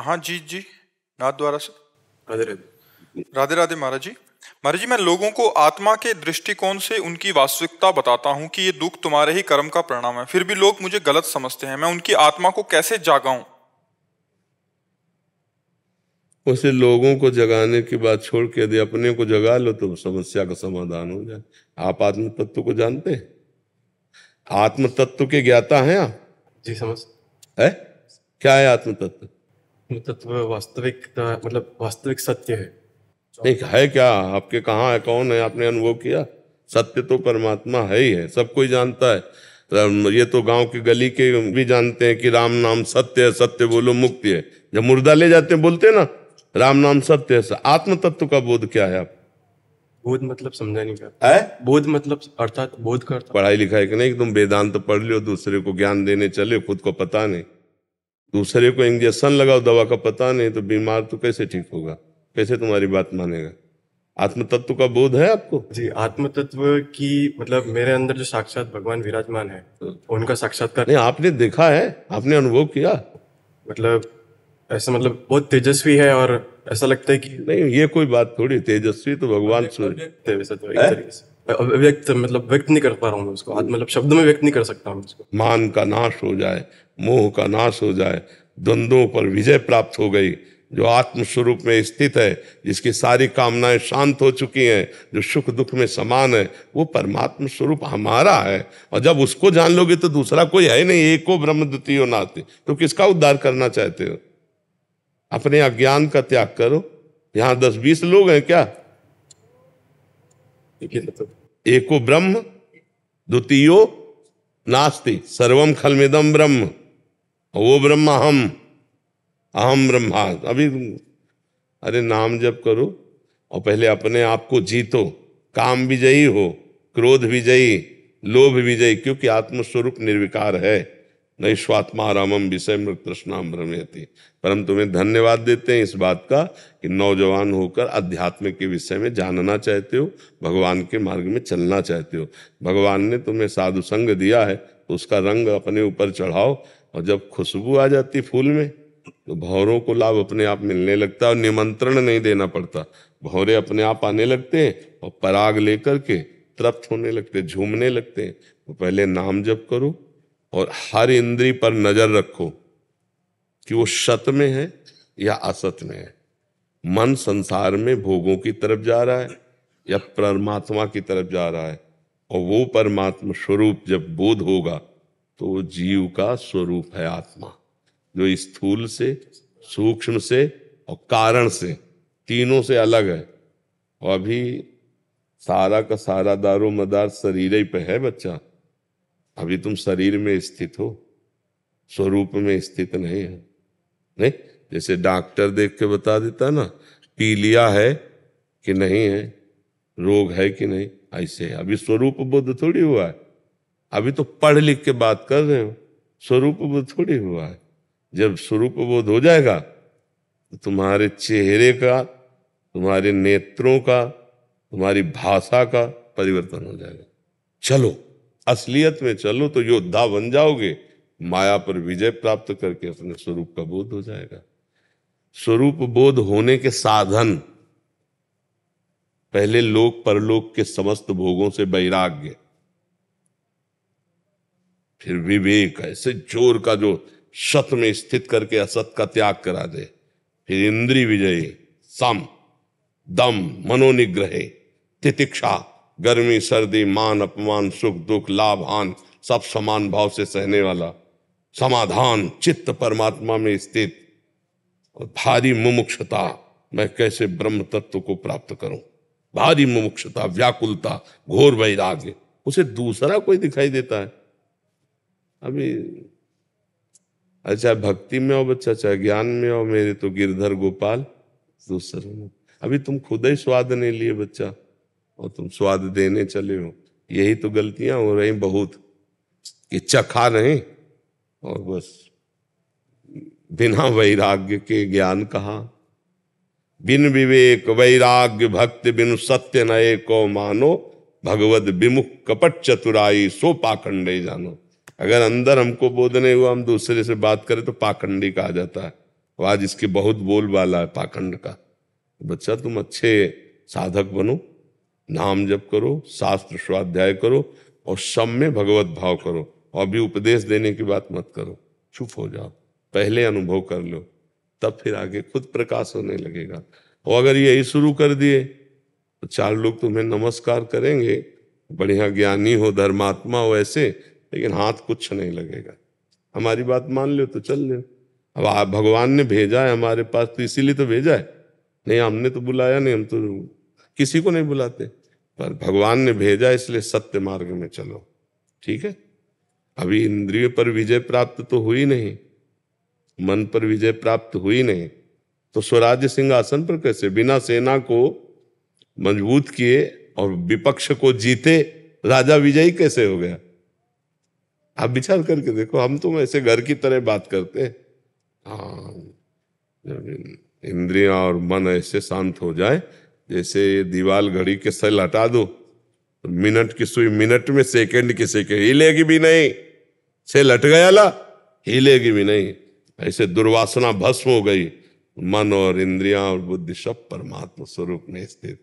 महाजीत जी नाथ द्वारा से राधे राधे राधे राधे महाराज जी महाराज जी मैं लोगों को आत्मा के दृष्टिकोण से उनकी वास्तविकता बताता हूँ कि ये दुख तुम्हारे ही कर्म का परिणाम है फिर भी लोग मुझे गलत समझते हैं मैं उनकी आत्मा को कैसे जागाऊं उसे लोगों को जगाने की बात छोड़ के यदि अपने को जगा लो तो समस्या का समाधान हो जाए आप आत्म तत्व को जानते हैं आत्म तत्व के ज्ञाता हैं आप जी समझ है क्या है आत्म तत्व तत्व मतलब तो वास्तविक मतलब वास्तविक सत्य है एक है क्या आपके कहाँ है कौन है आपने अनुभव किया सत्य तो परमात्मा है ही है सब कोई जानता है ये तो गांव की गली के भी जानते हैं कि राम नाम सत्य है सत्य बोलो मुक्ति है जब मुर्दा ले जाते हैं बोलते हैं ना राम नाम सत्य है आत्म तत्व का बोध क्या है आप बोध मतलब समझा नहीं है बोध मतलब अर्थात बोध का पढ़ाई लिखाई के नहीं तुम वेदांत तो पढ़ लियो दूसरे को ज्ञान देने चले खुद को पता नहीं दूसरे को इंजेक्शन लगाओ दवा का पता नहीं तो बीमार तो कैसे ठीक होगा कैसे तुम्हारी बात मानेगा आत्म तत्व का बोध है आपको जी आत्म तत्व की मतलब मेरे अंदर जो साक्षात भगवान विराजमान है उनका साक्षात्कार नहीं आपने देखा है आपने अनुभव किया मतलब ऐसा मतलब बहुत तेजस्वी है और ऐसा लगता है कि नहीं ये कोई बात थोड़ी तेजस्वी तो भगवान सूर्य व्यक्त मतलब व्यक्त नहीं कर पा रहा हूँ उसको मतलब शब्द में व्यक्त नहीं कर सकता हूँ उसको मान का नाश हो जाए मोह का नाश हो जाए द्वंद्वों पर विजय प्राप्त हो गई जो आत्म स्वरूप में स्थित है जिसकी सारी कामनाएं शांत हो चुकी हैं जो सुख दुख में समान है वो परमात्म स्वरूप हमारा है और जब उसको जान लोगे तो दूसरा कोई है नहीं एक को ब्रह्म द्वितीय नाते तो किसका उद्धार करना चाहते हो अपने अज्ञान का त्याग करो यहाँ दस बीस लोग हैं क्या देखिए तो एको ब्रह्म द्वितीयो नास्ति सर्वम खलमिदम ब्रह्म वो ब्रह्म हम अहम ब्रह्मा अभी अरे नाम जप करो और पहले अपने आप को जीतो काम विजयी हो क्रोध विजयी लोभ विजयी क्योंकि आत्मस्वरूप निर्विकार है नैश्वात्मा रामम विषय मृत तृष्णाम भ्रमयती पर हम तुम्हें धन्यवाद देते हैं इस बात का कि नौजवान होकर अध्यात्म के विषय में जानना चाहते हो भगवान के मार्ग में चलना चाहते हो भगवान ने तुम्हें साधु संग दिया है तो उसका रंग अपने ऊपर चढ़ाओ और जब खुशबू आ जाती फूल में तो भौरों को लाभ अपने आप मिलने लगता है और निमंत्रण नहीं देना पड़ता भौरे अपने आप आने लगते हैं और पराग लेकर के तृप्त होने लगते झूमने लगते हैं तो पहले नाम जप करो और हर इंद्री पर नजर रखो कि वो सत में है या असत में है मन संसार में भोगों की तरफ जा रहा है या परमात्मा की तरफ जा रहा है और वो परमात्मा स्वरूप जब बोध होगा तो वो जीव का स्वरूप है आत्मा जो स्थूल से सूक्ष्म से और कारण से तीनों से अलग है और अभी सारा का सारा दारो मदार शरीर ही पे है बच्चा अभी तुम शरीर में स्थित हो स्वरूप में स्थित नहीं है नहीं जैसे डॉक्टर देख के बता देता ना पीलिया है कि नहीं है रोग है कि नहीं ऐसे अभी स्वरूप बुद्ध थोड़ी हुआ है अभी तो पढ़ लिख के बात कर रहे हो स्वरूप बोध थोड़ी हुआ है जब स्वरूप बोध हो जाएगा तो तुम्हारे चेहरे का तुम्हारे नेत्रों का तुम्हारी भाषा का परिवर्तन हो जाएगा चलो असलियत में चलो तो योद्धा बन जाओगे माया पर विजय प्राप्त करके अपने स्वरूप का बोध हो जाएगा स्वरूप बोध होने के साधन पहले लोक परलोक के समस्त भोगों से वैराग्य फिर विवेक ऐसे जोर का जो सत में स्थित करके असत का त्याग करा दे फिर इंद्री विजय सम दम मनोनिग्रह तितिक्षा गर्मी सर्दी मान अपमान सुख दुख लाभ हान सब समान भाव से सहने वाला समाधान चित्त परमात्मा में स्थित और भारी मुमुक्षता मैं कैसे ब्रह्म तत्व को प्राप्त करूं भारी मुमुक्षता व्याकुलता घोर वैराग्य उसे दूसरा कोई दिखाई देता है अभी अच्छा भक्ति में हो बच्चा चाहे अच्छा, ज्ञान में हो मेरे तो गिरधर गोपाल दूसरे में अभी तुम खुद ही स्वाद नहीं लिए बच्चा और तुम स्वाद देने चले हो यही तो गलतियां हो रही बहुत कि चखा नहीं और बस बिना वैराग्य के ज्ञान कहा बिन विवेक वैराग्य भक्ति बिन सत्य नए को मानो भगवत विमुख कपट चतुराई सो पाखंडे जानो अगर अंदर हमको बोध नहीं हुआ हम दूसरे से बात करें तो पाखंडी कहा जाता है आज इसके बहुत बोल वाला है पाखंड का बच्चा तुम अच्छे साधक बनो नाम जप करो शास्त्र स्वाध्याय करो और सब में भगवत भाव करो और भी उपदेश देने की बात मत करो चुप हो जाओ पहले अनुभव कर लो तब फिर आगे खुद प्रकाश होने लगेगा और अगर यही शुरू कर दिए तो चार लोग तुम्हें नमस्कार करेंगे बढ़िया ज्ञानी हो धर्मात्मा हो ऐसे लेकिन हाथ कुछ नहीं लगेगा हमारी बात मान लो तो चल लो अब आप भगवान ने भेजा है हमारे पास तो इसीलिए तो भेजा है नहीं हमने तो बुलाया नहीं हम तो किसी को नहीं बुलाते पर भगवान ने भेजा इसलिए सत्य मार्ग में चलो ठीक है अभी इंद्रिय पर विजय प्राप्त तो हुई नहीं मन पर विजय प्राप्त हुई नहीं तो स्वराज्य सिंहासन पर कैसे बिना सेना को मजबूत किए और विपक्ष को जीते राजा विजयी कैसे हो गया आप विचार करके देखो हम तो ऐसे घर की तरह बात करते हैं हाँ इंद्रिया और मन ऐसे शांत हो जाए जैसे दीवार घड़ी के सेल हटा दो तो मिनट की सुई मिनट में सेकंड की सेकंड हिलेगी भी नहीं सेल हट गया ला हिलेगी भी नहीं ऐसे दुर्वासना भस्म हो गई मन और इंद्रिया और बुद्धि सब परमात्मा स्वरूप में स्थित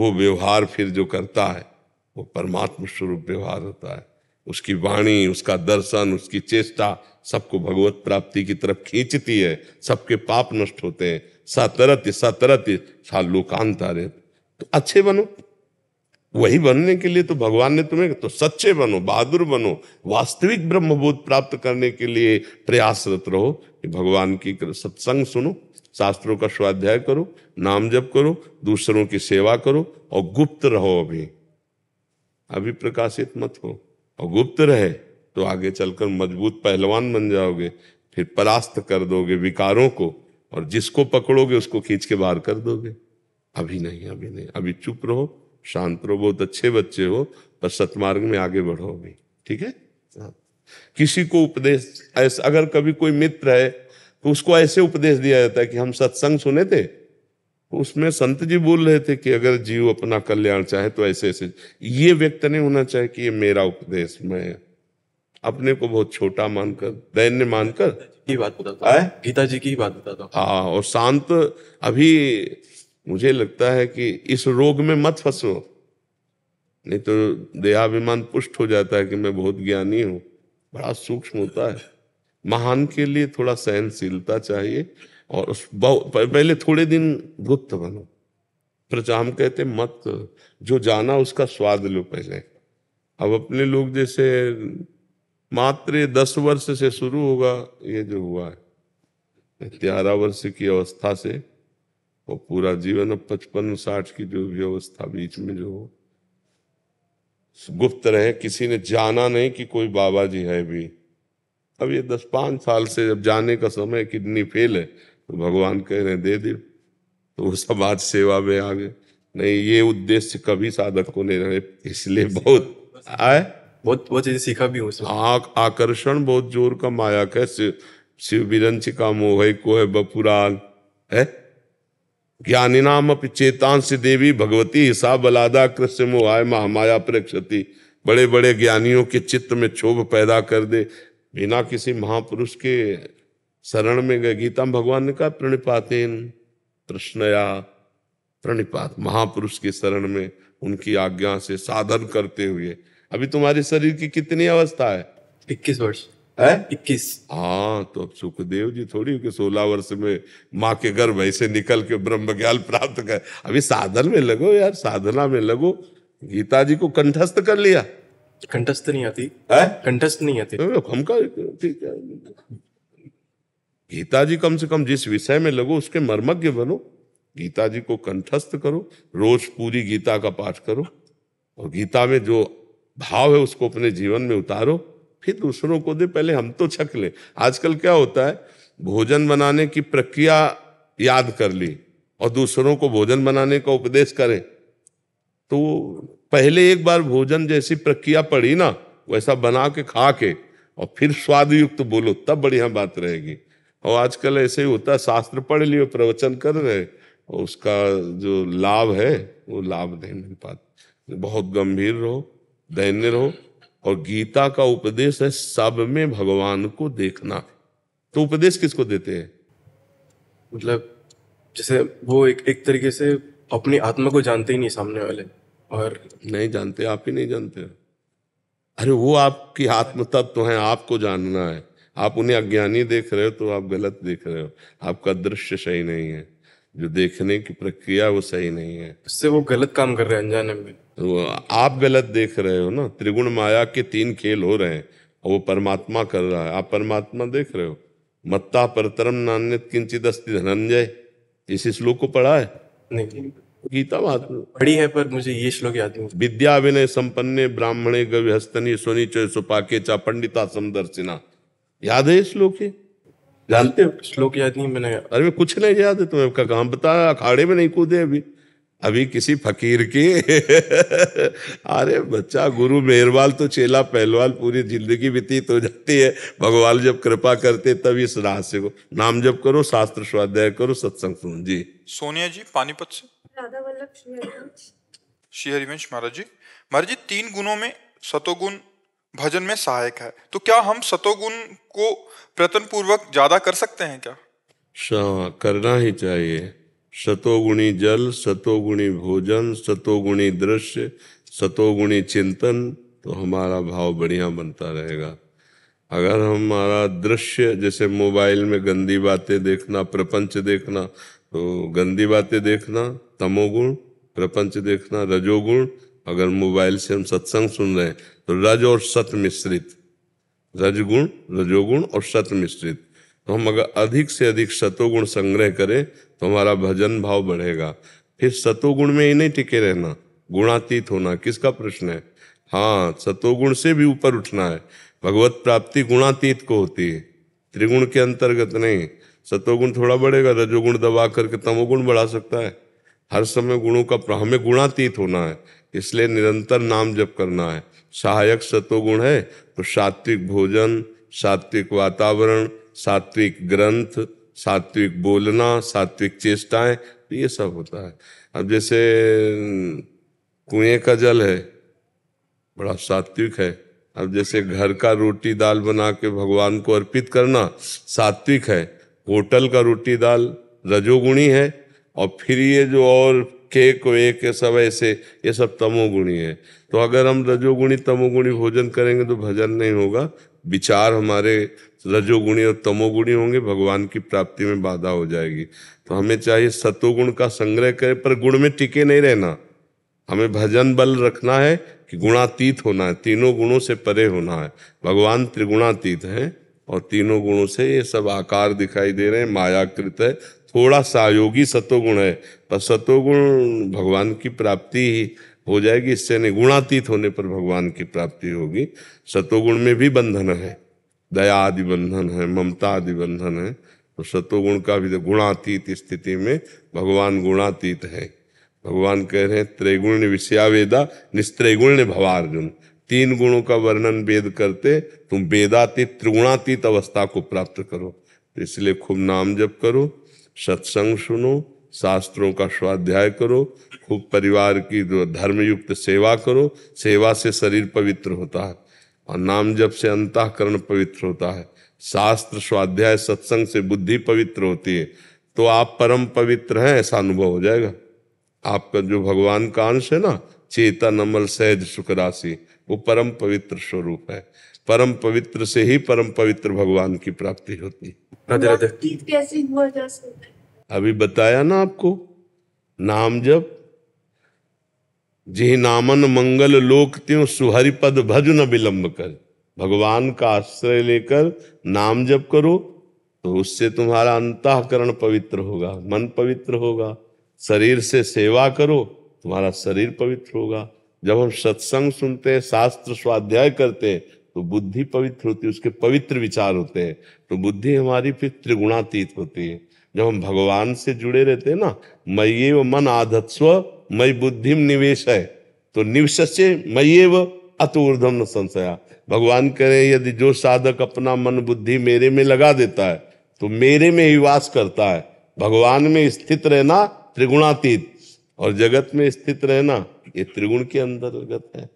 वो व्यवहार फिर जो करता है वो परमात्मा स्वरूप व्यवहार होता है उसकी वाणी उसका दर्शन उसकी चेष्टा सबको भगवत प्राप्ति की तरफ खींचती है सबके पाप नष्ट होते हैं सतरत्य सतरत सालुकांतारे तो अच्छे बनो वही बनने के लिए तो भगवान ने तुम्हें तो सच्चे बनो बहादुर बनो वास्तविक ब्रह्मबोध प्राप्त करने के लिए प्रयासरत रहो कि भगवान की सत्संग सुनो शास्त्रों का स्वाध्याय करो नाम जप करो दूसरों की सेवा करो और गुप्त रहो अभी अभी प्रकाशित मत हो और गुप्त रहे तो आगे चलकर मजबूत पहलवान बन जाओगे फिर परास्त कर दोगे विकारों को और जिसको पकड़ोगे उसको खींच के बाहर कर दोगे अभी नहीं अभी नहीं अभी चुप रहो शांत रहो बहुत अच्छे बच्चे हो पर सतमार्ग में आगे बढ़ो अभी ठीक है हाँ। किसी को उपदेश ऐसा अगर कभी कोई मित्र है तो उसको ऐसे उपदेश दिया जाता है कि हम सत्संग सुने थे तो उसमें संत जी बोल रहे थे कि अगर जीव अपना कल्याण चाहे तो ऐसे ऐसे ये व्यक्त नहीं होना चाहिए कि ये मेरा उपदेश मैं अपने को बहुत छोटा मानकर दैन्य मानकर की बात बताता है गीता जी की बात बताता हाँ और शांत अभी मुझे लगता है कि इस रोग में मत फंसो नहीं तो देहाभिमान पुष्ट हो जाता है कि मैं बहुत ज्ञानी हूँ बड़ा सूक्ष्म होता है महान के लिए थोड़ा सहनशीलता चाहिए और उस पहले थोड़े दिन गुप्त बनो प्रचाम कहते मत जो जाना उसका स्वाद लो पहले अब अपने लोग जैसे मात्र दस वर्ष से शुरू होगा ये जो हुआ है ग्यारह वर्ष की अवस्था से वो पूरा जीवन अब पचपन साठ की जो भी अवस्था बीच में जो गुप्त रहे किसी ने जाना नहीं कि कोई बाबा जी है भी अब ये दस पांच साल से जब जाने का समय किडनी फेल है तो भगवान कह रहे दे दे तो वो आज सेवा में आ गए नहीं ये उद्देश्य कभी साधक को नहीं रहे इसलिए बहुत आए बहुत बहुत चीजें सीखा भी हूँ आक, आकर्षण बहुत जोर का माया है शिव विरंच का मोह को है बपुराल है ज्ञानी नाम चेतांश देवी भगवती हिसाब बलादा कृष्ण मोहाय महामाया प्रक्षति बड़े बड़े ज्ञानियों के चित्त में क्षोभ पैदा कर दे बिना किसी महापुरुष के शरण में गए गीता भगवान ने कहा प्रणिपातेन कृष्णया प्रणिपात महापुरुष के शरण में उनकी आज्ञा से साधन करते हुए अभी तुम्हारे शरीर की कितनी अवस्था है इक्कीस वर्ष है इक्कीस हाँ तो अब सुखदेव जी थोड़ी कि सोलह वर्ष में माँ के गर्भ ऐसे निकल के ब्रह्म ज्ञान प्राप्त कर अभी साधन में लगो यार साधना में लगो गीता जी को कंठस्थ कर लिया कंठस्थ नहीं आती है कंठस्थ नहीं आती तो हमका ठीक है गीता जी कम से कम जिस विषय में लगो उसके मर्मज्ञ बनो गीता जी को कंठस्थ करो रोज पूरी गीता का पाठ करो और गीता में जो भाव है उसको अपने जीवन में उतारो फिर दूसरों को दे पहले हम तो छक ले आजकल क्या होता है भोजन बनाने की प्रक्रिया याद कर ली और दूसरों को भोजन बनाने का उपदेश करें तो पहले एक बार भोजन जैसी प्रक्रिया पड़ी ना वैसा बना के खा के और फिर स्वादयुक्त तो बोलो तब बढ़िया बात रहेगी और आजकल ऐसे ही होता है शास्त्र पढ़ लिए प्रवचन कर रहे और उसका जो लाभ है वो लाभ नहीं मिल पाता बहुत गंभीर रहो दैन्य रहो और गीता का उपदेश है सब में भगवान को देखना तो उपदेश किसको देते हैं मतलब जैसे वो एक एक तरीके से अपनी आत्मा को जानते ही नहीं सामने वाले और नहीं जानते आप ही नहीं जानते अरे वो आपकी आत्म तत्व तो है आपको जानना है आप उन्हें अज्ञानी देख रहे हो तो आप गलत देख रहे हो आपका दृश्य सही नहीं है जो देखने की प्रक्रिया वो सही नहीं है इससे वो गलत काम कर रहे हैं अनजाने में तो वो आप गलत देख रहे हो ना त्रिगुण माया के तीन खेल हो रहे हैं और वो परमात्मा कर रहा है आप परमात्मा देख रहे हो मत्ता परतरम नान्य किंचित अस्थि धनंजय इस श्लोक को पढ़ा है नहीं गीता बात पढ़ी है पर मुझे ये श्लोक याद नहीं विद्या विनय संपन्न ब्राह्मणे हस्तनी सोनी चोय सुपाके चा पंडिता समदर्शिना याद है श्लोक है जानते हो श्लोक याद नहीं मैंने अरे मैं कुछ नहीं याद है तुम्हें आपका काम बताया अखाड़े में नहीं कूदे अभी अभी किसी फकीर के अरे बच्चा गुरु मेहरवाल तो चेला पहलवाल पूरी जिंदगी व्यतीत हो जाती है भगवान जब कृपा करते तब इस रहस्य को नाम जब करो शास्त्र स्वाध्याय करो सत्संग सुन जी सोनिया जी पानीपत से राधा वल्लभ श्री हरिवंश महाराज जी महाराज जी तीन गुणों में सतोगुण भजन में सहायक है तो क्या हम सतोगुण को प्रयत्न पूर्वक ज्यादा कर सकते हैं क्या करना ही चाहिए सतोगुणी जल सतोगुणी भोजन सतोगुणी दृश्य सतोगुणी चिंतन तो हमारा भाव बढ़िया बनता रहेगा अगर हमारा दृश्य जैसे मोबाइल में गंदी बातें देखना प्रपंच देखना तो गंदी बातें देखना तमोगुण प्रपंच देखना रजोगुण अगर मोबाइल से हम सत्संग सुन रहे हैं तो रज और सत मिश्रित रजगुण रजोगुण और सत मिश्रित तो हम अगर अधिक से अधिक सतोगुण संग्रह करें तो हमारा भजन भाव बढ़ेगा फिर सतोगुण में ही नहीं टिके रहना गुणातीत होना किसका प्रश्न है हाँ सतोगुण से भी ऊपर उठना है भगवत प्राप्ति गुणातीत को होती है त्रिगुण के अंतर्गत नहीं सतोगुण थोड़ा बढ़ेगा रजोगुण दबा करके तमोगुण बढ़ा सकता है हर समय गुणों का हमें गुणातीत होना है इसलिए निरंतर नाम जप करना है सहायक सतोगुण है तो सात्विक भोजन सात्विक वातावरण सात्विक ग्रंथ सात्विक बोलना सात्विक चेष्टाएं तो ये सब होता है अब जैसे कुएं का जल है बड़ा सात्विक है अब जैसे घर का रोटी दाल बना के भगवान को अर्पित करना सात्विक है होटल का रोटी दाल रजोगुणी है और फिर ये जो और केक एक ये सब ऐसे ये सब तमोगुणी है तो अगर हम रजोगुणी तमोगुणी भोजन करेंगे तो भजन नहीं होगा विचार हमारे रजोगुणी और तमोगुणी होंगे भगवान की प्राप्ति में बाधा हो जाएगी तो हमें चाहिए सतोगुण का संग्रह करें पर गुण में टिके नहीं रहना हमें भजन बल रखना है कि गुणातीत होना है तीनों गुणों से परे होना है भगवान त्रिगुणातीत हैं और तीनों गुणों से ये सब आकार दिखाई दे रहे हैं मायाकृत है थोड़ा सा योगी सतोगुण है पर सतोगुण भगवान की प्राप्ति ही हो जाएगी इससे नहीं गुणातीत होने पर भगवान की प्राप्ति होगी सतोगुण में भी बंधन है दया आदि बंधन है ममता आदि बंधन है तो सतोगुण का भी गुणातीत स्थिति में भगवान गुणातीत है भगवान कह रहे हैं त्रिगुण ने विषया वेदा निस्त्रिगुण ने भवार्जुन तीन गुणों का वर्णन वेद करते तुम वेदातीत त्रिगुणातीत अवस्था को प्राप्त करो तो इसलिए खूब नाम जप करो सत्संग सुनो शास्त्रों का स्वाध्याय करो खूब परिवार की धर्मयुक्त सेवा करो सेवा से शरीर पवित्र होता है और नाम जब से अंतःकरण पवित्र होता है शास्त्र स्वाध्याय सत्संग से बुद्धि पवित्र होती है तो आप परम पवित्र हैं ऐसा अनुभव हो जाएगा आपका जो भगवान का अंश है ना चेतन अमल सहज सुख राशि वो परम पवित्र स्वरूप है परम पवित्र से ही परम पवित्र भगवान की प्राप्ति होती है अभी बताया ना आपको नाम जब जी नामन मंगल लोक त्यों सुहरि पद भज न विलंब कर भगवान का आश्रय लेकर नाम जप करो तो उससे तुम्हारा अंतकरण पवित्र होगा मन पवित्र होगा शरीर से सेवा करो तुम्हारा शरीर पवित्र होगा जब हम सत्संग सुनते हैं शास्त्र स्वाध्याय करते हैं तो बुद्धि पवित्र होती है उसके पवित्र विचार होते हैं तो बुद्धि हमारी फिर त्रिगुणातीत होती है जब हम भगवान से जुड़े रहते हैं ना मयेव मन आधत्स्व मई बुद्धि निवेश है तो निवशे मयेव अतूर्धम न संशया भगवान करें यदि जो साधक अपना मन बुद्धि मेरे में लगा देता है तो मेरे में ही वास करता है भगवान में स्थित रहना त्रिगुणातीत और जगत में स्थित रहना ये त्रिगुण के अंतर्गत है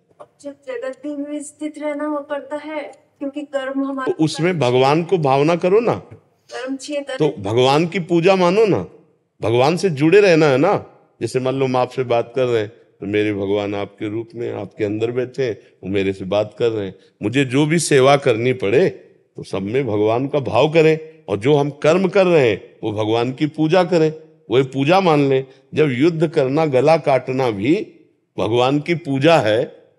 निश्चित जगत में स्थित रहना हो पड़ता है क्योंकि कर्म हमारे तो उसमें भगवान को भावना करो ना कर्म तो भगवान की पूजा मानो ना भगवान से जुड़े रहना है ना जैसे मान लो हम आपसे बात कर रहे हैं तो मेरे भगवान आपके रूप में आपके अंदर बैठे हैं वो मेरे से बात कर रहे हैं मुझे जो भी सेवा करनी पड़े तो सब में भगवान का भाव करें और जो हम कर्म कर रहे हैं वो भगवान की पूजा करें वो पूजा मान लें जब युद्ध करना गला काटना भी भगवान की पूजा है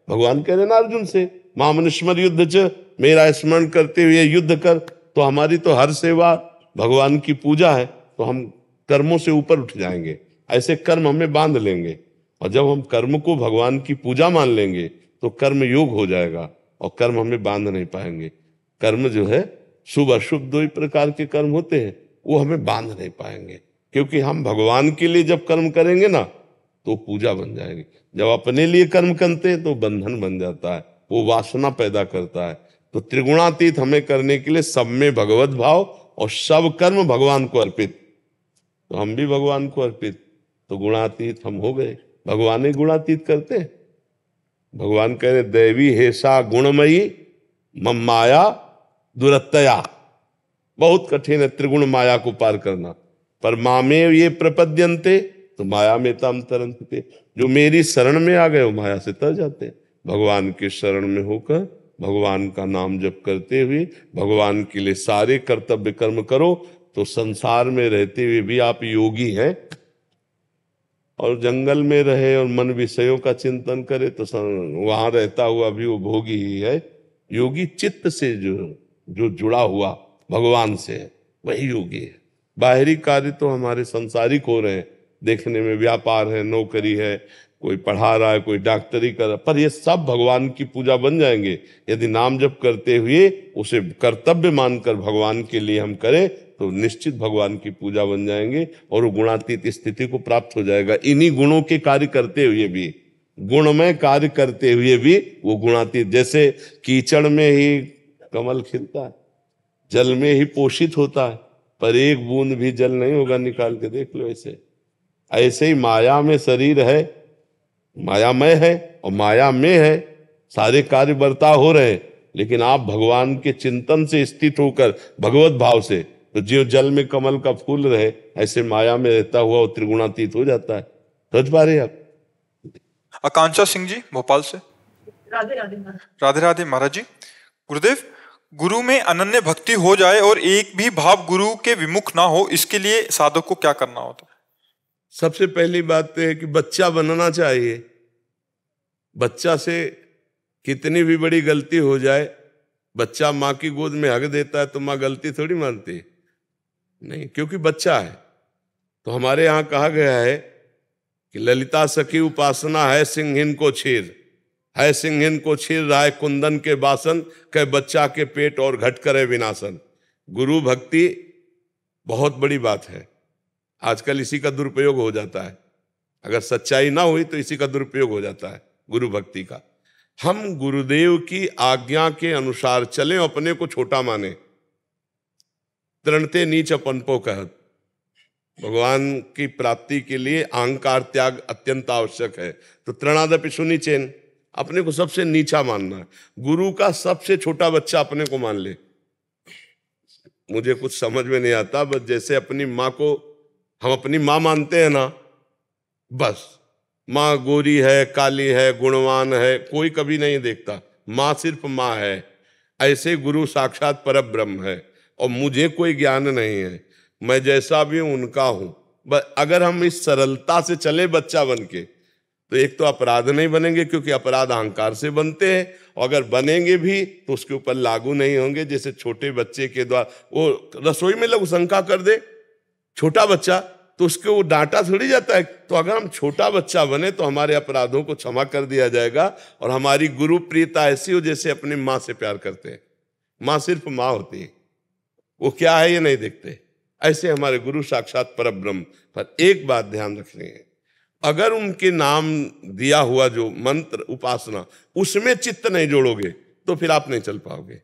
भगवान कह रहे ना अर्जुन से मामनुष्मर युद्ध च मेरा स्मरण करते हुए युद्ध कर तो हमारी तो हर सेवा भगवान की पूजा है तो हम कर्मों से ऊपर उठ जाएंगे ऐसे कर्म हमें बांध लेंगे और जब हम कर्म को भगवान की पूजा मान लेंगे तो कर्म योग हो जाएगा और कर्म हमें बांध नहीं पाएंगे कर्म जो है शुभ अशुभ दो ही प्रकार के कर्म होते हैं वो हमें बांध नहीं पाएंगे क्योंकि हम भगवान के लिए जब कर्म करेंगे ना तो पूजा बन जाएगी जब अपने लिए कर्म करते हैं तो बंधन बन जाता है वो वासना पैदा करता है तो त्रिगुणातीत हमें करने के लिए सब में भगवत भाव और सब कर्म भगवान को अर्पित तो हम भी भगवान को अर्पित तो गुणातीत हम हो गए भगवान ही गुणातीत करते हैं भगवान कह रहे दैवी हेसा गुणमयी मम माया दुरतया बहुत कठिन है त्रिगुण माया को पार करना पर मामे ये प्रपद्यंते तो माया में तम थे जो मेरी शरण में आ गए वो माया से तर जाते हैं भगवान के शरण में होकर भगवान का नाम जप करते हुए भगवान के लिए सारे कर्तव्य कर्म करो तो संसार में रहते हुए भी आप योगी हैं और जंगल में रहे और मन विषयों का चिंतन करे तो वहां रहता हुआ भी वो भोगी ही है योगी चित्त से जो जो जुड़ा हुआ भगवान से है वही योगी है बाहरी कार्य तो हमारे संसारिक हो रहे हैं देखने में व्यापार है नौकरी है कोई पढ़ा रहा है कोई डॉक्टरी कर रहा पर ये सब भगवान की पूजा बन जाएंगे यदि नाम जप करते हुए उसे कर्तव्य मानकर भगवान के लिए हम करें तो निश्चित भगवान की पूजा बन जाएंगे और वो गुणातीत स्थिति को प्राप्त हो जाएगा इन्हीं गुणों के कार्य करते हुए भी गुणमय कार्य करते हुए भी वो गुणातीत जैसे कीचड़ में ही कमल खिलता है जल में ही पोषित होता है पर एक बूंद भी जल नहीं होगा निकाल के देख लो ऐसे ऐसे ही माया में शरीर है मायामय है और माया में है सारे कार्य बर्ताव हो रहे हैं लेकिन आप भगवान के चिंतन से स्थित होकर भगवत भाव से तो जो जल में कमल का फूल रहे ऐसे माया में रहता हुआ वो त्रिगुणातीत हो जाता है समझ पा रहे आप आकांक्षा सिंह जी भोपाल से राधे राधे राधे राधे महाराज जी गुरुदेव गुरु में अनन्य भक्ति हो जाए और एक भी भाव गुरु के विमुख ना हो इसके लिए साधक को क्या करना होता है सबसे पहली बात तो है कि बच्चा बनना चाहिए बच्चा से कितनी भी बड़ी गलती हो जाए बच्चा माँ की गोद में हक देता है तो माँ गलती थोड़ी मानती नहीं क्योंकि बच्चा है तो हमारे यहाँ कहा गया है कि ललिता सखी उपासना है सिंहिन को छीर है सिंहिन को छीर राय कुंदन के बासन कह बच्चा के पेट और घट करे विनाशन गुरु भक्ति बहुत बड़ी बात है आजकल इसी का दुरुपयोग हो जाता है अगर सच्चाई ना हुई तो इसी का दुरुपयोग हो जाता है गुरु भक्ति का हम गुरुदेव की आज्ञा के अनुसार चले अपने को छोटा माने तृणते नीच अपनपो कह भगवान की प्राप्ति के लिए अहंकार त्याग अत्यंत आवश्यक है तो तृणादपि सुनी अपने को सबसे नीचा मानना गुरु का सबसे छोटा बच्चा अपने को मान ले मुझे कुछ समझ में नहीं आता बस जैसे अपनी माँ को हम अपनी माँ मानते हैं ना बस माँ गोरी है काली है गुणवान है कोई कभी नहीं देखता माँ सिर्फ माँ है ऐसे गुरु साक्षात पर ब्रह्म है और मुझे कोई ज्ञान नहीं है मैं जैसा भी हूँ उनका हूँ अगर हम इस सरलता से चले बच्चा बन के तो एक तो अपराध नहीं बनेंगे क्योंकि अपराध अहंकार से बनते हैं और अगर बनेंगे भी तो उसके ऊपर लागू नहीं होंगे जैसे छोटे बच्चे के द्वारा वो रसोई में लघु शंका कर दे छोटा बच्चा तो उसके वो डांटा थोड़ी जाता है तो अगर हम छोटा बच्चा बने तो हमारे अपराधों को क्षमा कर दिया जाएगा और हमारी गुरु प्रियता ऐसी हो जैसे अपनी माँ से प्यार करते हैं माँ सिर्फ माँ होती है वो क्या है ये नहीं देखते ऐसे हमारे गुरु साक्षात पर ब्रह्म पर एक बात ध्यान रखनी है अगर उनके नाम दिया हुआ जो मंत्र उपासना उसमें चित्त नहीं जोड़ोगे तो फिर आप नहीं चल पाओगे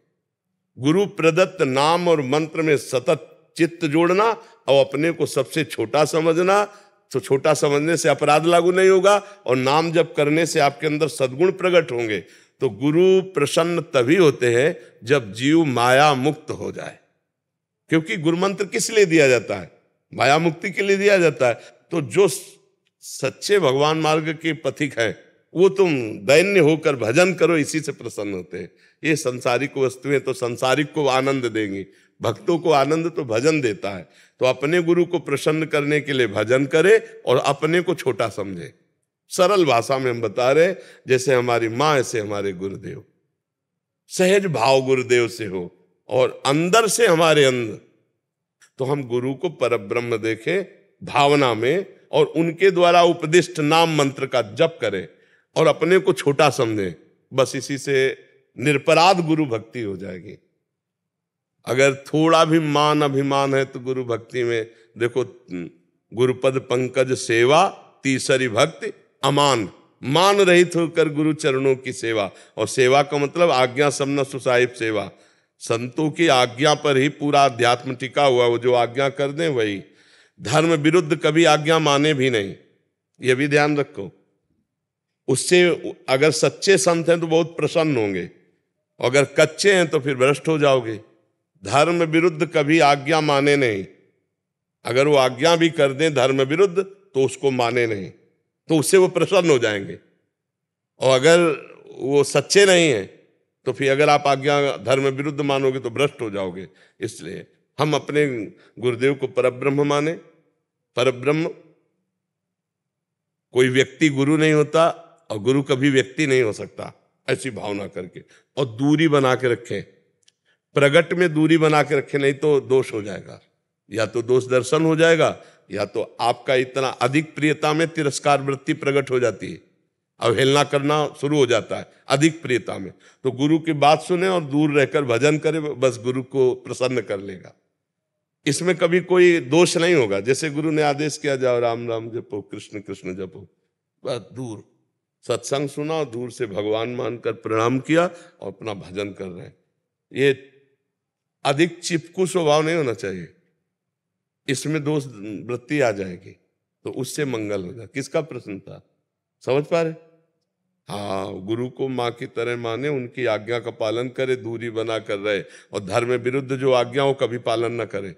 गुरु प्रदत्त नाम और मंत्र में सतत चित्त जोड़ना और अपने को सबसे छोटा समझना तो छोटा समझने से अपराध लागू नहीं होगा और नाम जप करने से आपके अंदर सद्गुण प्रकट होंगे तो गुरु प्रसन्न तभी होते हैं जब जीव माया मुक्त हो जाए क्योंकि गुरु मंत्र किस लिए दिया जाता है माया मुक्ति के लिए दिया जाता है तो जो सच्चे भगवान मार्ग के पथिक हैं वो तुम दैन्य होकर भजन करो इसी से प्रसन्न होते हैं ये संसारिक वस्तुएं तो संसारिक को आनंद देंगी भक्तों को आनंद तो भजन देता है तो अपने गुरु को प्रसन्न करने के लिए भजन करे और अपने को छोटा समझे सरल भाषा में हम बता रहे जैसे हमारी माँ ऐसे हमारे गुरुदेव सहज भाव गुरुदेव से हो और अंदर से हमारे अंदर तो हम गुरु को पर ब्रह्म देखें भावना में और उनके द्वारा उपदिष्ट नाम मंत्र का जप करें और अपने को छोटा समझें बस इसी से निरपराध गुरु भक्ति हो जाएगी अगर थोड़ा भी मान अभिमान है तो गुरु भक्ति में देखो गुरुपद पंकज सेवा तीसरी भक्ति अमान मान रहित होकर गुरु चरणों की सेवा और सेवा का मतलब आज्ञा समना सुसाहिब सेवा संतों की आज्ञा पर ही पूरा अध्यात्म टिका हुआ वो जो आज्ञा कर दें वही धर्म विरुद्ध कभी आज्ञा माने भी नहीं ये भी ध्यान रखो उससे अगर सच्चे संत हैं तो बहुत प्रसन्न होंगे अगर कच्चे हैं तो फिर भ्रष्ट हो जाओगे धर्म विरुद्ध कभी आज्ञा माने नहीं अगर वो आज्ञा भी कर दें धर्म विरुद्ध तो उसको माने नहीं तो उससे वो प्रसन्न हो जाएंगे और अगर वो सच्चे नहीं हैं तो फिर अगर आप आज्ञा धर्म विरुद्ध मानोगे तो भ्रष्ट हो जाओगे इसलिए हम अपने गुरुदेव को परब्रह्म माने परब्रह्म कोई व्यक्ति गुरु नहीं होता और गुरु कभी व्यक्ति नहीं हो सकता ऐसी भावना करके और दूरी बना के रखें प्रगट में दूरी बना के रखे नहीं तो दोष हो जाएगा या तो दोष दर्शन हो जाएगा या तो आपका इतना अधिक प्रियता में तिरस्कार वृत्ति प्रकट हो जाती है अवहेलना करना शुरू हो जाता है अधिक प्रियता में तो गुरु की बात सुने और दूर रहकर भजन करे बस गुरु को प्रसन्न कर लेगा इसमें कभी कोई दोष नहीं होगा जैसे गुरु ने आदेश किया जाओ राम राम जपो कृष्ण कृष्ण जपो बस दूर सत्संग सुना और दूर से भगवान मानकर प्रणाम किया और अपना भजन कर रहे ये अधिक चिपकू स्वभाव नहीं होना चाहिए इसमें दोष वृत्ति आ जाएगी तो उससे मंगल होगा किसका प्रश्न था समझ पा रहे हाँ गुरु को माँ की तरह माने उनकी आज्ञा का पालन करे दूरी बना कर रहे और धर्म विरुद्ध जो आज्ञा हो कभी पालन ना करे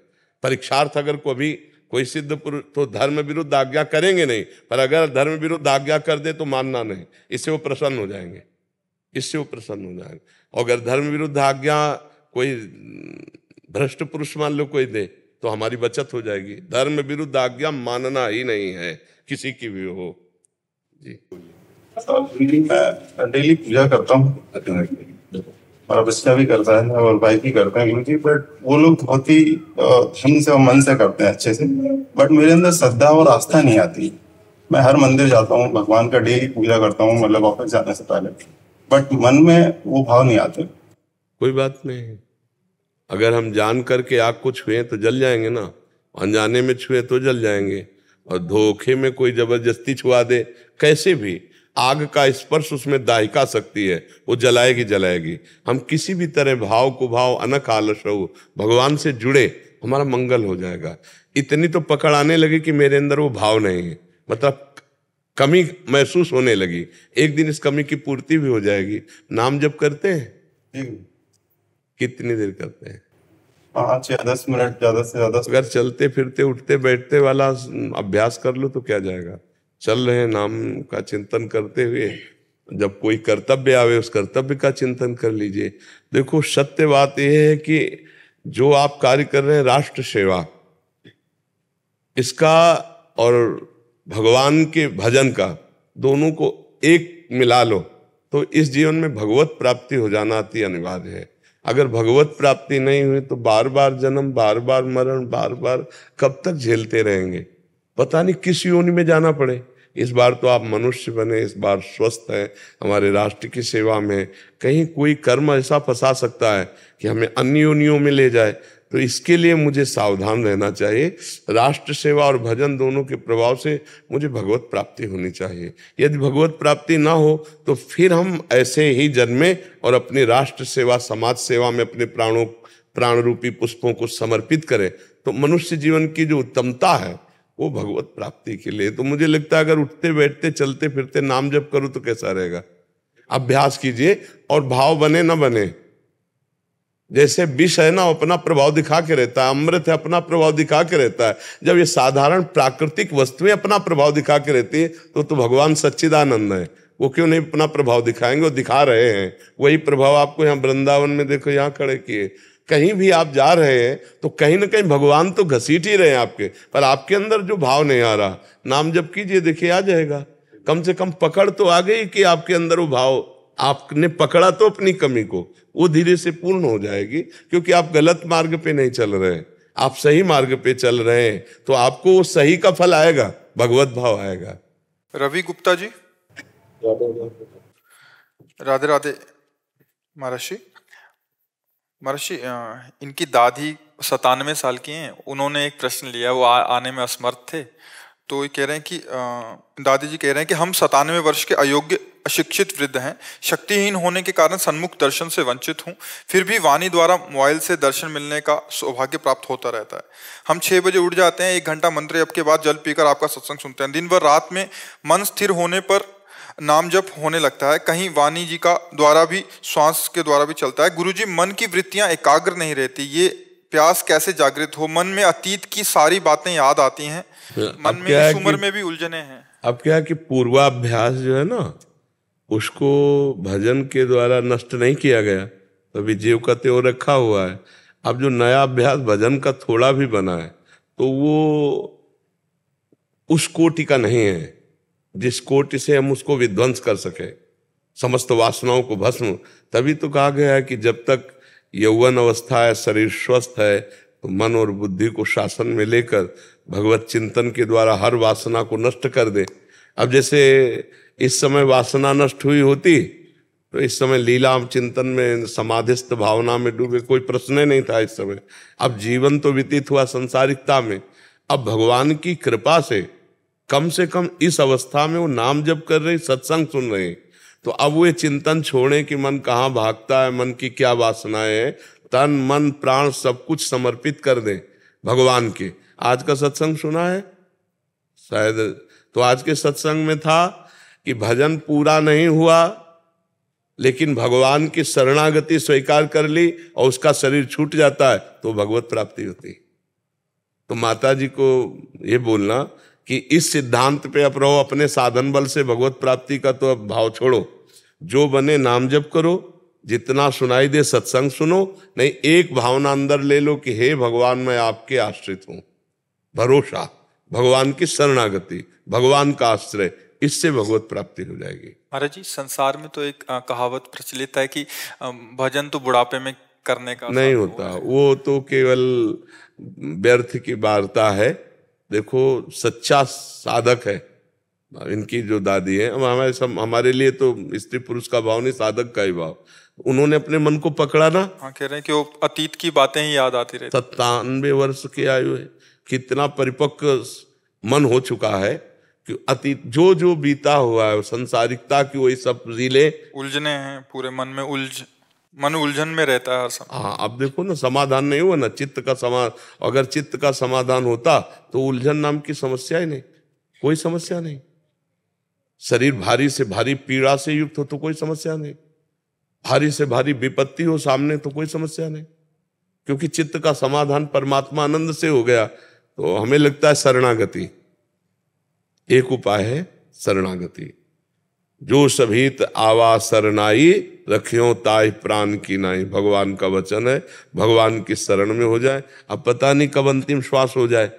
परीक्षार्थ अगर कभी कोई सिद्ध पुरुष तो धर्म विरुद्ध आज्ञा करेंगे नहीं पर अगर धर्म विरुद्ध आज्ञा कर दे तो मानना नहीं इससे वो प्रसन्न हो जाएंगे इससे वो प्रसन्न हो जाएंगे और अगर धर्म विरुद्ध आज्ञा कोई भ्रष्ट पुरुष मान लो कोई दे तो हमारी बचत हो जाएगी धर्म विरुद्ध आज्ञा मानना ही नहीं है किसी की भी हो जी मैं डेली पूजा करता हूँ और अब इसका भी करता है और भाई भी करते हैं क्योंकि बट वो लोग बहुत ही धन से और मन से करते हैं अच्छे से बट मेरे अंदर श्रद्धा और आस्था नहीं आती मैं हर मंदिर जाता हूँ भगवान का डेली पूजा करता हूँ मतलब ऑफिस जाने से पहले बट मन में वो भाव नहीं आते कोई बात नहीं अगर हम जान करके आग को छुए तो जल जाएंगे ना अनजाने में छुए तो जल जाएंगे और धोखे में कोई जबरदस्ती छुआ दे कैसे भी आग का स्पर्श उसमें दाहिका सकती है वो जलाएगी जलाएगी हम किसी भी तरह भाव को भाव अनक आलस हो भगवान से जुड़े हमारा मंगल हो जाएगा इतनी तो पकड़ आने लगी कि मेरे अंदर वो भाव नहीं है मतलब कमी महसूस होने लगी एक दिन इस कमी की पूर्ति भी हो जाएगी नाम जब करते हैं हम्म। कितनी देर करते हैं पाँच या दस मिनट ज्यादा से ज्यादा अगर चलते फिरते उठते बैठते वाला अभ्यास कर लो तो क्या जाएगा चल रहे नाम का चिंतन करते हुए जब कोई कर्तव्य आवे उस कर्तव्य का चिंतन कर लीजिए देखो सत्य बात यह है कि जो आप कार्य कर रहे हैं राष्ट्र सेवा इसका और भगवान के भजन का दोनों को एक मिला लो तो इस जीवन में भगवत प्राप्ति हो जाना अति अनिवार्य है अगर भगवत प्राप्ति नहीं हुई तो बार बार जन्म बार बार मरण बार बार कब तक झेलते रहेंगे पता नहीं किस योनि में जाना पड़े इस बार तो आप मनुष्य बने इस बार स्वस्थ हैं हमारे राष्ट्र की सेवा में कहीं कोई कर्म ऐसा फंसा सकता है कि हमें अन्य योनियों में ले जाए तो इसके लिए मुझे सावधान रहना चाहिए राष्ट्र सेवा और भजन दोनों के प्रभाव से मुझे भगवत प्राप्ति होनी चाहिए यदि भगवत प्राप्ति ना हो तो फिर हम ऐसे ही जन्मे और अपनी राष्ट्र सेवा समाज सेवा में अपने प्राणों प्राण रूपी पुष्पों को समर्पित करें तो मनुष्य जीवन की जो उत्तमता है वो भगवत प्राप्ति के लिए तो मुझे लगता है अगर उठते बैठते चलते फिरते नाम जप करूँ तो कैसा रहेगा अभ्यास कीजिए और भाव बने ना बने जैसे विष है ना अपना प्रभाव दिखा के रहता है अमृत है अपना प्रभाव दिखा के रहता है जब ये साधारण प्राकृतिक वस्तुएं अपना प्रभाव दिखा के रहती है तो तो भगवान सच्चिदानंद है वो क्यों नहीं अपना प्रभाव दिखाएंगे वो दिखा रहे हैं वही प्रभाव आपको यहाँ वृंदावन में देखो यहाँ खड़े किए कहीं भी आप जा रहे हैं तो कहीं ना कहीं भगवान तो घसीट ही रहे हैं आपके पर आपके अंदर जो भाव नहीं आ रहा नाम जब कीजिए देखिए आ जाएगा कम से कम पकड़ तो आ गई कि आपके अंदर वो भाव आपने पकड़ा तो अपनी कमी को वो धीरे से पूर्ण हो जाएगी क्योंकि आप गलत मार्ग पे नहीं चल रहे आप सही मार्ग पे चल रहे हैं तो आपको वो सही का फल आएगा भगवत भाव आएगा रवि गुप्ता जी राधे राधे महर्षि महर्षि इनकी दादी सतानवे साल की हैं उन्होंने एक प्रश्न लिया वो आ, आने में असमर्थ थे तो ये कह रहे हैं कि दादी जी कह रहे हैं कि हम सतानवे वर्ष के अयोग्य अशिक्षित वृद्ध हैं शक्तिहीन होने के कारण सन्मुख दर्शन से वंचित हूँ फिर भी वाणी द्वारा मोबाइल से दर्शन मिलने का सौभाग्य प्राप्त होता रहता है हम छः बजे उठ जाते हैं एक घंटा मंत्र जब के बाद जल पीकर आपका सत्संग सुनते हैं दिन भर रात में मन स्थिर होने पर नाम जप होने लगता है कहीं वाणी जी का द्वारा भी श्वास के द्वारा भी चलता है जी मन की वृत्तियाँ एकाग्र नहीं रहती ये प्यास कैसे जागृत हो मन में अतीत की सारी बातें याद आती हैं तो मन में इस उम्र में भी उलझने हैं अब क्या है कि पूर्वाभ्यास जो है ना उसको भजन के द्वारा नष्ट नहीं किया गया अभी जीव का त्यो रखा हुआ है अब जो नया अभ्यास भजन का थोड़ा भी बना है तो वो उस कोटि का नहीं है जिस कोटि से हम उसको विध्वंस कर सके समस्त वासनाओं को भस्म तभी तो कहा गया है कि जब तक यौवन अवस्था है शरीर स्वस्थ है तो मन और बुद्धि को शासन में लेकर भगवत चिंतन के द्वारा हर वासना को नष्ट कर दे अब जैसे इस समय वासना नष्ट हुई होती तो इस समय लीला चिंतन में समाधिस्थ भावना में डूबे कोई प्रश्न नहीं था इस समय अब जीवन तो व्यतीत हुआ संसारिकता में अब भगवान की कृपा से कम से कम इस अवस्था में वो नाम जप कर रहे सत्संग सुन रहे हैं तो अब वे चिंतन छोड़े कि मन कहाँ भागता है मन की क्या वासनाएं है तन मन प्राण सब कुछ समर्पित कर दें भगवान के आज का सत्संग सुना है शायद तो आज के सत्संग में था कि भजन पूरा नहीं हुआ लेकिन भगवान की शरणागति स्वीकार कर ली और उसका शरीर छूट जाता है तो भगवत प्राप्ति होती तो माता जी को ये बोलना कि इस सिद्धांत पे आप रहो अपने साधन बल से भगवत प्राप्ति का तो अब भाव छोड़ो जो बने नाम जप करो जितना सुनाई दे सत्संग सुनो नहीं एक भावना अंदर ले लो कि हे भगवान मैं आपके आश्रित हूं भरोसा भगवान की शरणागति भगवान का आश्रय इससे भगवत प्राप्ति हो जाएगी महाराज जी संसार में तो एक कहावत प्रचलित है कि भजन तो बुढ़ापे में करने का नहीं होता वो तो केवल व्यर्थ की वार्ता है देखो सच्चा साधक है इनकी जो दादी है हमारे सब हमारे लिए तो स्त्री पुरुष का भाव नहीं साधक का ही भाव उन्होंने अपने मन को पकड़ा ना हाँ कह रहे हैं कि वो अतीत की बातें ही याद आती रही सत्तानवे वर्ष की आयु है कितना परिपक्व मन हो चुका है कि अतीत जो जो बीता हुआ है संसारिकता की वही सब जिले उलझने हैं पूरे मन में उलझ मन उलझन में रहता है हाँ अब देखो ना समाधान नहीं हुआ ना चित्त का समा अगर चित्त का समाधान होता तो उलझन नाम की समस्या ही नहीं कोई समस्या नहीं शरीर भारी से भारी पीड़ा से युक्त हो तो कोई समस्या नहीं भारी से भारी विपत्ति हो सामने तो कोई समस्या नहीं क्योंकि चित्त का समाधान परमात्मा आनंद से हो गया तो हमें लगता है शरणागति एक उपाय है शरणागति जो सभी आवा शरणाई रखियो ताय प्राण की नाई भगवान का वचन है भगवान की शरण में हो जाए अब पता नहीं कब अंतिम श्वास हो जाए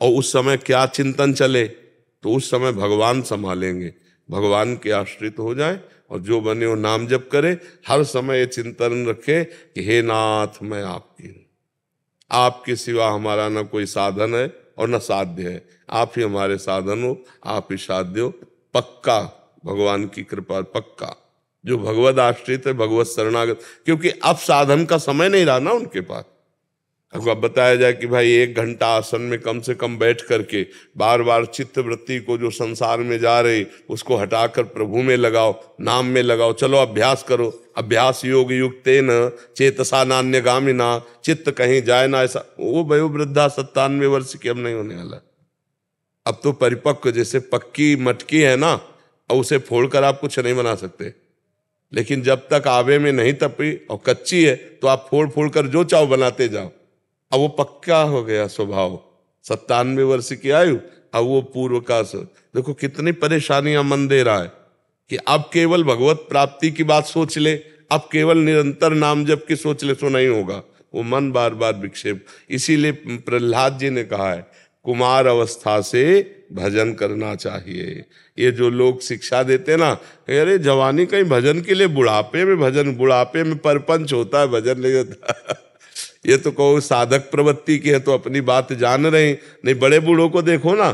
और उस समय क्या चिंतन चले तो उस समय भगवान संभालेंगे भगवान के आश्रित हो जाए और जो बने वो नाम जप करे हर समय ये चिंतन रखे कि हे नाथ मैं आपकी हूँ आपके सिवा हमारा ना कोई साधन है और न साध्य है आप ही हमारे साधन हो आप ही साध्य हो पक्का भगवान की कृपा पक्का जो भगवत आश्रित है भगवत शरणागत क्योंकि अब साधन का समय नहीं रहा ना उनके पास आपको अब बताया जाए कि भाई एक घंटा आसन में कम से कम बैठ करके बार बार चित्त वृत्ति को जो संसार में जा रही उसको हटाकर प्रभु में लगाओ नाम में लगाओ चलो अभ्यास करो अभ्यास योग युक्त न चेतसा नान्य गामिना चित्त कहीं जाए ना ऐसा वो वृद्धा सत्तानवे वर्ष की अब नहीं होने वाला अब तो परिपक्व जैसे पक्की मटकी है ना और उसे फोड़कर आप कुछ नहीं बना सकते लेकिन जब तक आवे में नहीं तपी और कच्ची है तो आप फोड़ फोड़ कर जो चाहो बनाते जाओ अब वो पक्का हो गया स्वभाव सत्तानवे वर्ष की आयु अब वो पूर्व का देखो कितनी परेशानियां मन दे रहा है कि अब केवल भगवत प्राप्ति की बात सोच ले अब केवल निरंतर नाम जब की सोच ले तो नहीं होगा वो मन बार बार विक्षेप इसीलिए प्रहलाद जी ने कहा है कुमार अवस्था से भजन करना चाहिए ये जो लोग शिक्षा देते ना अरे जवानी कहीं भजन के लिए बुढ़ापे में भजन बुढ़ापे में परपंच होता है भजन नहीं होता ये तो कहो साधक प्रवृत्ति की है तो अपनी बात जान रहे नहीं बड़े बूढ़ों को देखो ना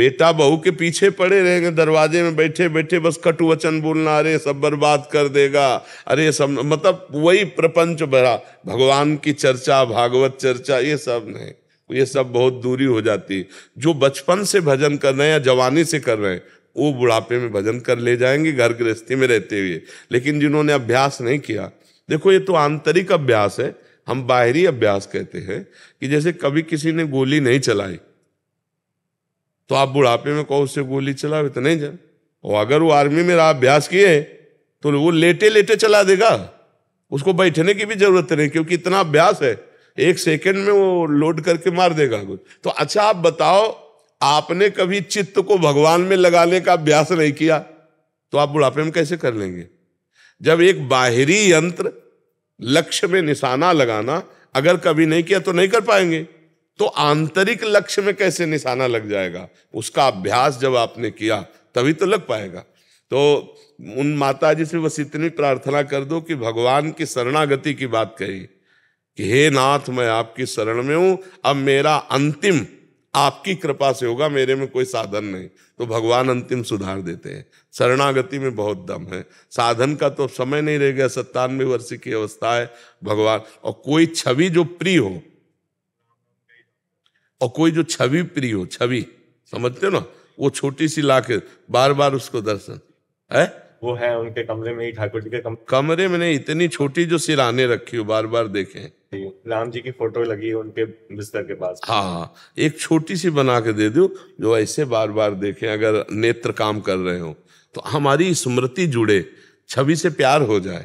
बेटा बहू के पीछे पड़े रहेंगे दरवाजे में बैठे बैठे बस कटु वचन बोलना अरे सब बर्बाद कर देगा अरे सब मतलब वही प्रपंच भरा भगवान की चर्चा भागवत चर्चा ये सब नहीं तो ये सब बहुत दूरी हो जाती जो बचपन से भजन कर रहे हैं या जवानी से कर रहे हैं वो बुढ़ापे में भजन कर ले जाएंगे घर गृहस्थी में रहते हुए लेकिन जिन्होंने अभ्यास नहीं किया देखो ये तो आंतरिक अभ्यास है हम बाहरी अभ्यास कहते हैं कि जैसे कभी किसी ने गोली नहीं चलाई तो आप बुढ़ापे में कहो उससे गोली चलाओ तो नहीं जाए और अगर वो आर्मी में अभ्यास किए तो वो लेटे लेटे चला देगा उसको बैठने की भी जरूरत नहीं क्योंकि इतना अभ्यास है एक सेकंड में वो लोड करके मार देगा कुछ तो अच्छा आप बताओ आपने कभी चित्त को भगवान में लगाने का अभ्यास नहीं किया तो आप बुढ़ापे में कैसे कर लेंगे जब एक बाहरी यंत्र लक्ष्य में निशाना लगाना अगर कभी नहीं किया तो नहीं कर पाएंगे तो आंतरिक लक्ष्य में कैसे निशाना लग जाएगा उसका अभ्यास जब आपने किया तभी तो लग पाएगा तो उन माता जी से बस इतनी प्रार्थना कर दो कि भगवान की शरणागति की बात कही कि हे नाथ मैं आपकी शरण में हूं अब मेरा अंतिम आपकी कृपा से होगा मेरे में कोई साधन नहीं तो भगवान अंतिम सुधार देते हैं शरणागति में बहुत दम है साधन का तो समय नहीं रह गया सत्तानवे वर्ष की अवस्था है भगवान और कोई छवि जो प्रिय हो और कोई जो छवि प्रिय हो छवि समझते हो ना वो छोटी सी लाके बार बार उसको दर्शन है वो है उनके कमरे में ही ठाकुर जी के कमरे, कमरे में नहीं इतनी छोटी जो सिराने रखी हो बार बार देखे थी राम जी की फोटो लगी है उनके बिस्तर के पास हाँ हाँ एक छोटी सी बना के दे दो जो ऐसे बार बार देखें अगर नेत्र काम कर रहे हो तो हमारी स्मृति जुड़े छवि से प्यार हो जाए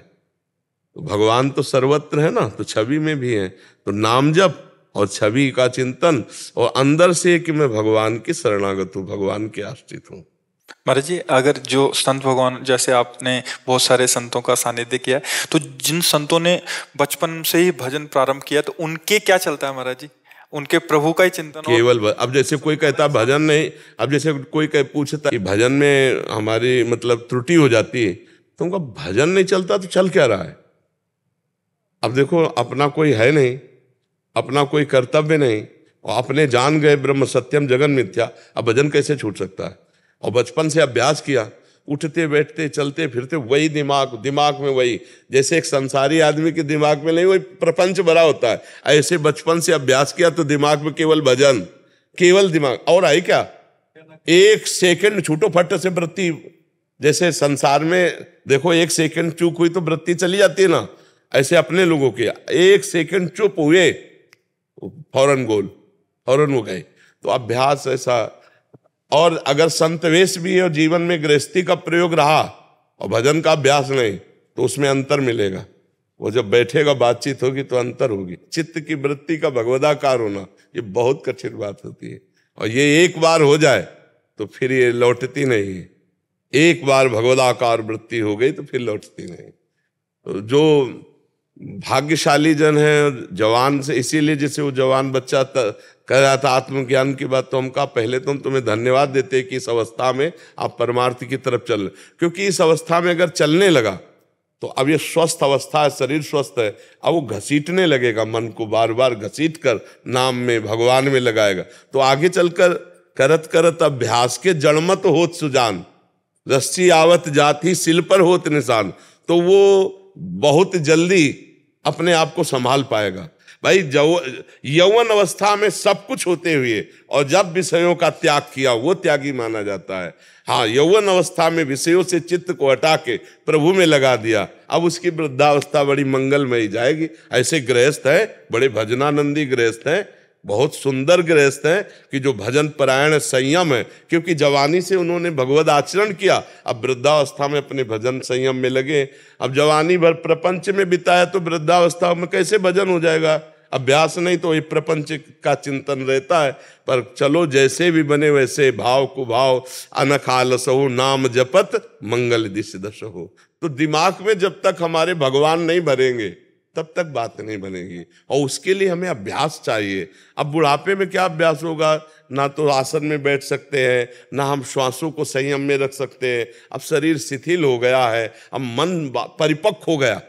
तो भगवान तो सर्वत्र है ना तो छवि में भी है तो नाम जप और छवि का चिंतन और अंदर से कि मैं भगवान की शरणागत हूँ भगवान के आश्रित हूँ महाराज जी अगर जो संत भगवान जैसे आपने बहुत सारे संतों का सानिध्य किया तो जिन संतों ने बचपन से ही भजन प्रारंभ किया तो उनके क्या चलता है महाराज जी उनके प्रभु का ही चिंतन केवल अब जैसे कोई कहता भजन नहीं अब जैसे कोई कह पूछता कि भजन में हमारी मतलब त्रुटि हो जाती है तो उनका भजन नहीं चलता तो चल क्या रहा है अब देखो अपना कोई है नहीं अपना कोई कर्तव्य नहीं और अपने जान गए ब्रह्म सत्यम जगन मिथ्या अब भजन कैसे छूट सकता है और बचपन से अभ्यास किया उठते बैठते चलते फिरते वही दिमाग दिमाग में वही जैसे एक संसारी आदमी के दिमाग में नहीं वही प्रपंच भरा होता है ऐसे बचपन से अभ्यास किया तो दिमाग में केवल भजन केवल दिमाग और आई क्या एक सेकंड छूटो फट से वृत्ति जैसे संसार में देखो एक सेकंड चूक हुई तो वृत्ति चली जाती है ना ऐसे अपने लोगों के एक सेकंड चुप हुए फौरन गोल फौरन हो गए तो अभ्यास ऐसा और अगर संत वेश भी है और जीवन में गृहस्थी का प्रयोग रहा और भजन का अभ्यास नहीं तो उसमें अंतर मिलेगा वो जब बैठेगा बातचीत होगी तो अंतर होगी चित्त की वृत्ति का भगवदाकार होना ये बहुत कठिन बात होती है और ये एक बार हो जाए तो फिर ये लौटती नहीं है एक बार भगवदाकार वृत्ति हो गई तो फिर लौटती नहीं तो जो भाग्यशाली जन है जवान से इसीलिए जैसे वो जवान बच्चा कह रहा था आत्मज्ञान की बात तो हम कहा पहले तो हम तुम्हें धन्यवाद देते कि इस अवस्था में आप परमार्थ की तरफ चल क्योंकि इस अवस्था में अगर चलने लगा तो अब ये स्वस्थ अवस्था है शरीर स्वस्थ है अब वो घसीटने लगेगा मन को बार बार घसीट कर नाम में भगवान में लगाएगा तो आगे चलकर करत करत अभ्यास के जड़मत होत सुजान रस्सी आवत जाती सिल पर होत निशान तो वो बहुत जल्दी अपने आप को संभाल पाएगा भाई यौवन अवस्था में सब कुछ होते हुए और जब विषयों का त्याग किया वो त्यागी माना जाता है हाँ यौवन अवस्था में विषयों से चित्त को हटा के प्रभु में लगा दिया अब उसकी वृद्धावस्था बड़ी मंगलमयी जाएगी ऐसे गृहस्थ हैं बड़े भजनानंदी गृहस्थ हैं बहुत सुंदर गृहस्थ हैं कि जो भजन परायण संयम है क्योंकि जवानी से उन्होंने भगवत आचरण किया अब वृद्धावस्था में अपने भजन संयम में लगे अब जवानी भर प्रपंच में बिताया तो वृद्धावस्था में कैसे भजन हो जाएगा अभ्यास नहीं तो ये प्रपंच का चिंतन रहता है पर चलो जैसे भी बने वैसे भाव को भाव अनखालस हो नाम जपत मंगल दिश दश हो तो दिमाग में जब तक हमारे भगवान नहीं भरेंगे तब तक बात नहीं बनेगी और उसके लिए हमें अभ्यास चाहिए अब बुढ़ापे में क्या अभ्यास होगा ना तो आसन में बैठ सकते हैं ना हम श्वासों को संयम में रख सकते हैं अब शरीर शिथिल हो गया है अब मन परिपक्व हो गया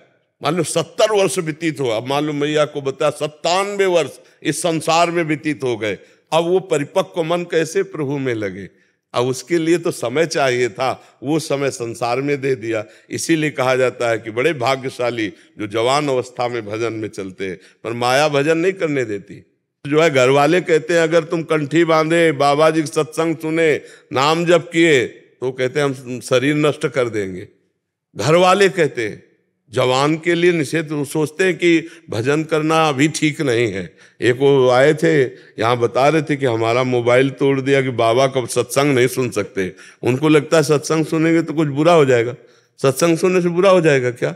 मान लो सत्तर वर्ष व्यतीत हो अब मान लो मैया को बताया सत्तानवे वर्ष इस संसार में व्यतीत हो गए अब वो परिपक्व मन कैसे प्रभु में लगे अब उसके लिए तो समय चाहिए था वो समय संसार में दे दिया इसीलिए कहा जाता है कि बड़े भाग्यशाली जो जवान अवस्था में भजन में चलते हैं पर माया भजन नहीं करने देती जो है घर वाले कहते हैं अगर तुम कंठी बांधे बाबा जी सत्संग सुने नाम जप किए तो कहते हैं हम शरीर नष्ट कर देंगे घर वाले कहते हैं जवान के लिए निषेध सोचते हैं कि भजन करना अभी ठीक नहीं है एक वो आए थे यहाँ बता रहे थे कि हमारा मोबाइल तोड़ दिया कि बाबा कब सत्संग नहीं सुन सकते उनको लगता है सत्संग सुनेंगे तो कुछ बुरा हो जाएगा सत्संग सुनने से बुरा हो जाएगा क्या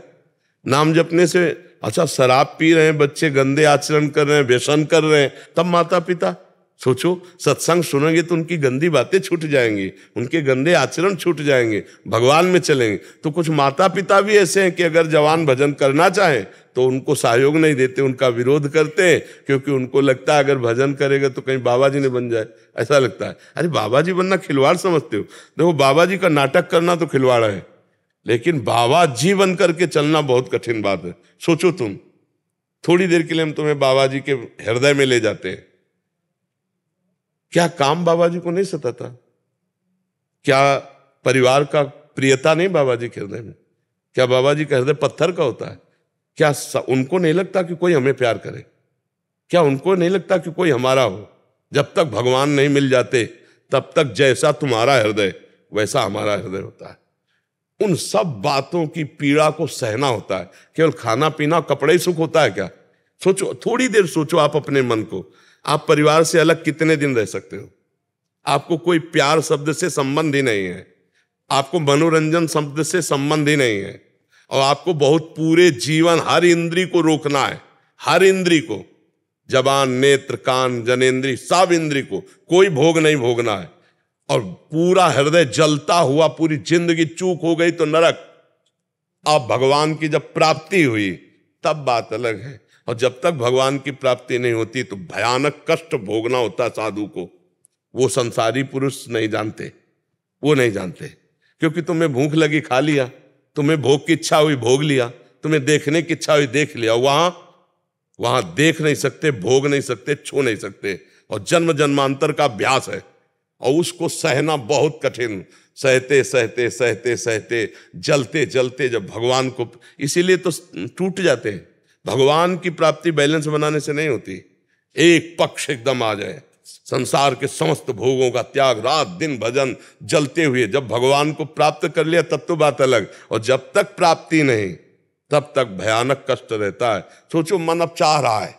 नाम जपने से अच्छा शराब पी रहे हैं बच्चे गंदे आचरण कर रहे हैं व्यसन कर रहे हैं तब माता पिता सोचो सत्संग सुनेंगे तो उनकी गंदी बातें छूट जाएंगी उनके गंदे आचरण छूट जाएंगे भगवान में चलेंगे तो कुछ माता पिता भी ऐसे हैं कि अगर जवान भजन करना चाहें तो उनको सहयोग नहीं देते उनका विरोध करते हैं क्योंकि उनको लगता है अगर भजन करेगा तो कहीं बाबा जी ने बन जाए ऐसा लगता है अरे बाबा जी बनना खिलवाड़ समझते हो देखो बाबा जी का नाटक करना तो खिलवाड़ है लेकिन बाबा जी बन करके चलना बहुत कठिन बात है सोचो तुम थोड़ी देर के लिए हम तुम्हें बाबा जी के हृदय में ले जाते हैं क्या काम बाबा जी को नहीं सताता क्या परिवार का प्रियता नहीं बाबा जी के हृदय में क्या बाबा जी का हृदय पत्थर का होता है क्या उनको नहीं लगता कि कोई हमें प्यार करे क्या उनको नहीं लगता कि कोई हमारा हो जब तक भगवान नहीं मिल जाते तब तक जैसा तुम्हारा हृदय वैसा हमारा हृदय होता है उन सब बातों की पीड़ा को सहना होता है केवल खाना पीना कपड़े ही सुख होता है क्या सोचो थोड़ी देर सोचो आप अपने मन को आप परिवार से अलग कितने दिन रह सकते हो आपको कोई प्यार शब्द से संबंध ही नहीं है आपको मनोरंजन शब्द से संबंध ही नहीं है और आपको बहुत पूरे जीवन हर इंद्री को रोकना है हर इंद्री को जबान नेत्र कान जनेन्द्री सब इंद्री को कोई भोग नहीं भोगना है और पूरा हृदय जलता हुआ पूरी जिंदगी चूक हो गई तो नरक आप भगवान की जब प्राप्ति हुई तब बात अलग है और जब तक भगवान की प्राप्ति नहीं होती तो भयानक कष्ट भोगना होता साधु को वो संसारी पुरुष नहीं जानते वो नहीं जानते क्योंकि तुम्हें भूख लगी खा लिया तुम्हें भोग की इच्छा हुई भोग लिया तुम्हें देखने की इच्छा हुई देख लिया वहां वहां देख नहीं सकते भोग नहीं सकते छू नहीं सकते और जन्म जन्मांतर का अभ्यास है और उसको सहना बहुत कठिन सहते सहते सहते सहते जलते जलते जब भगवान को इसीलिए तो टूट जाते हैं भगवान की प्राप्ति बैलेंस बनाने से नहीं होती एक पक्ष एकदम आ जाए संसार के समस्त भोगों का त्याग रात दिन भजन जलते हुए जब भगवान को प्राप्त कर लिया तब तो बात अलग और जब तक प्राप्ति नहीं तब तक भयानक कष्ट रहता है सोचो मन अब चाह रहा है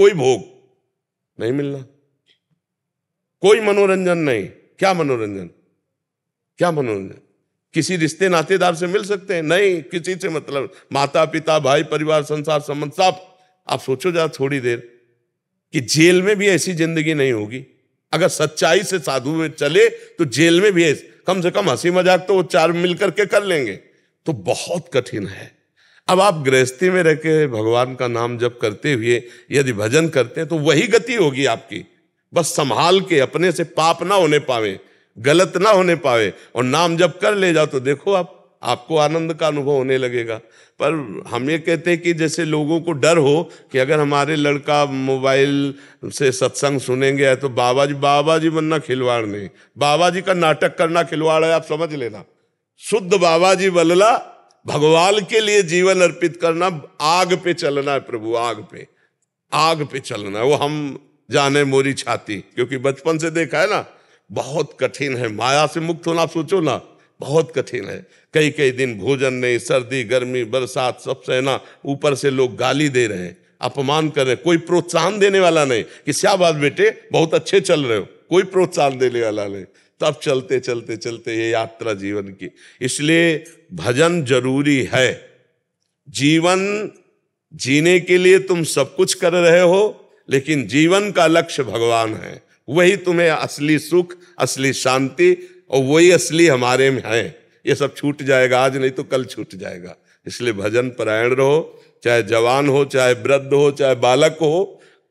कोई भोग नहीं मिलना कोई मनोरंजन नहीं क्या मनोरंजन क्या मनोरंजन किसी रिश्ते नातेदार से मिल सकते हैं नहीं किसी से मतलब माता पिता भाई परिवार संसार संबंध सब आप सोचो जरा थोड़ी देर कि जेल में भी ऐसी जिंदगी नहीं होगी अगर सच्चाई से साधु में चले तो जेल में भी कम से कम हंसी मजाक तो वो चार मिल करके कर लेंगे तो बहुत कठिन है अब आप गृहस्थी में रहकर भगवान का नाम जप करते हुए यदि भजन करते हैं तो वही गति होगी आपकी बस संभाल के अपने से पाप ना होने पावे गलत ना होने पावे और नाम जब कर ले जाओ तो देखो आप आपको आनंद का अनुभव होने लगेगा पर हम ये कहते हैं कि जैसे लोगों को डर हो कि अगर हमारे लड़का मोबाइल से सत्संग सुनेंगे तो बाबा जी बाबा जी बनना खिलवाड़ नहीं बाबा जी का नाटक करना खिलवाड़ है आप समझ लेना शुद्ध बाबा जी बलला भगवान के लिए जीवन अर्पित करना आग पे चलना है प्रभु आग पे आग पे चलना है वो हम जाने मोरी छाती क्योंकि बचपन से देखा है ना बहुत कठिन है माया से मुक्त होना सोचो ना बहुत कठिन है कई कई दिन भोजन नहीं सर्दी गर्मी बरसात सब सहना ऊपर से लोग गाली दे रहे हैं अपमान कर रहे हैं कोई प्रोत्साहन देने वाला नहीं कि क्या बात बेटे बहुत अच्छे चल रहे हो कोई प्रोत्साहन देने वाला नहीं तब चलते चलते चलते ये यात्रा जीवन की इसलिए भजन जरूरी है जीवन जीने के लिए तुम सब कुछ कर रहे हो लेकिन जीवन का लक्ष्य भगवान है वही तुम्हें असली सुख असली शांति और वही असली हमारे में है ये सब छूट जाएगा आज नहीं तो कल छूट जाएगा इसलिए भजन परायण रहो चाहे जवान हो चाहे वृद्ध हो चाहे बालक हो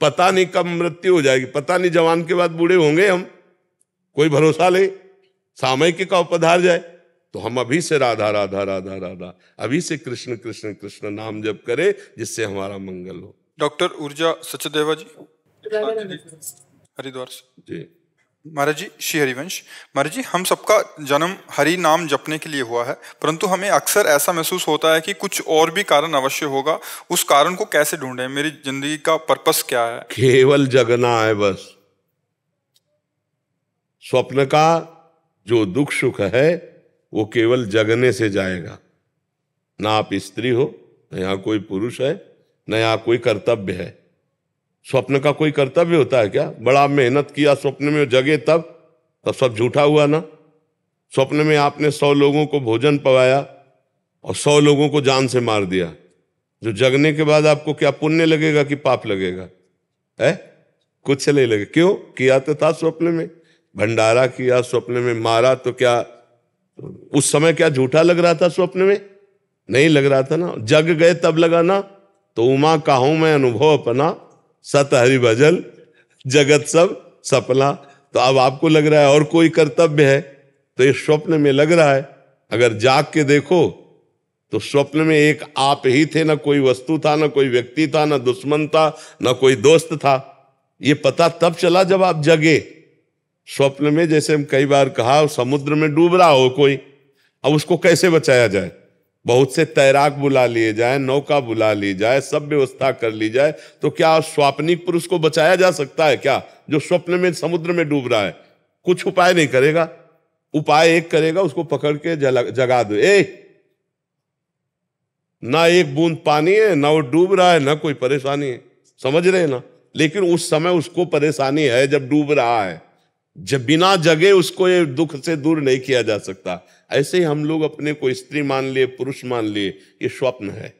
पता नहीं कब मृत्यु हो जाएगी पता नहीं जवान के बाद बूढ़े होंगे हम कोई भरोसा नहीं सामयिक का उपधार जाए तो हम अभी से राधा राधा राधा राधा अभी से कृष्ण कृष्ण कृष्ण नाम जप करें जिससे हमारा मंगल हो डॉक्टर ऊर्जा सचदेवा जी हरिद्वार से जी महाराज जी श्री हरिवंश महाराज जी हम सबका जन्म हरि नाम जपने के लिए हुआ है परंतु हमें अक्सर ऐसा महसूस होता है कि कुछ और भी कारण अवश्य होगा उस कारण को कैसे ढूंढे मेरी जिंदगी का पर्पस क्या है केवल जगना है बस स्वप्न का जो दुख सुख है वो केवल जगने से जाएगा ना आप स्त्री हो न यहाँ कोई पुरुष है न यहाँ कोई कर्तव्य है स्वप्न का कोई कर्तव्य होता है क्या बड़ा मेहनत किया स्वप्न में जगे तब तब सब झूठा हुआ ना स्वप्न में आपने सौ लोगों को भोजन पवाया और सौ लोगों को जान से मार दिया जो जगने के बाद आपको क्या पुण्य लगेगा कि पाप लगेगा है कुछ नहीं लगे क्यों किया तो था स्वप्न में भंडारा किया स्वप्न में मारा तो क्या उस समय क्या झूठा लग रहा था स्वप्न में नहीं लग रहा था ना जग गए तब लगा ना तो उमा कहा मैं अनुभव अपना सत हरि भजन जगत सब सपना तो अब आपको लग रहा है और कोई कर्तव्य है तो ये स्वप्न में लग रहा है अगर जाग के देखो तो स्वप्न में एक आप ही थे ना कोई वस्तु था ना कोई व्यक्ति था ना दुश्मन था ना कोई दोस्त था ये पता तब चला जब आप जगे स्वप्न में जैसे हम कई बार कहा समुद्र में डूब रहा हो कोई अब उसको कैसे बचाया जाए बहुत से तैराक बुला लिए जाए नौका बुला ली जाए सब व्यवस्था कर ली जाए तो क्या स्वापनिक पुरुष को बचाया जा सकता है क्या जो स्वप्न में समुद्र में डूब रहा है कुछ उपाय नहीं करेगा उपाय एक करेगा उसको पकड़ के जगा दो ए ना एक बूंद पानी है ना वो डूब रहा है ना कोई परेशानी है समझ रहे हैं ना लेकिन उस समय उसको परेशानी है जब डूब रहा है जब बिना जगे उसको ये दुख से दूर नहीं किया जा सकता ऐसे ही हम लोग अपने को स्त्री मान लिए पुरुष मान लिए ये स्वप्न है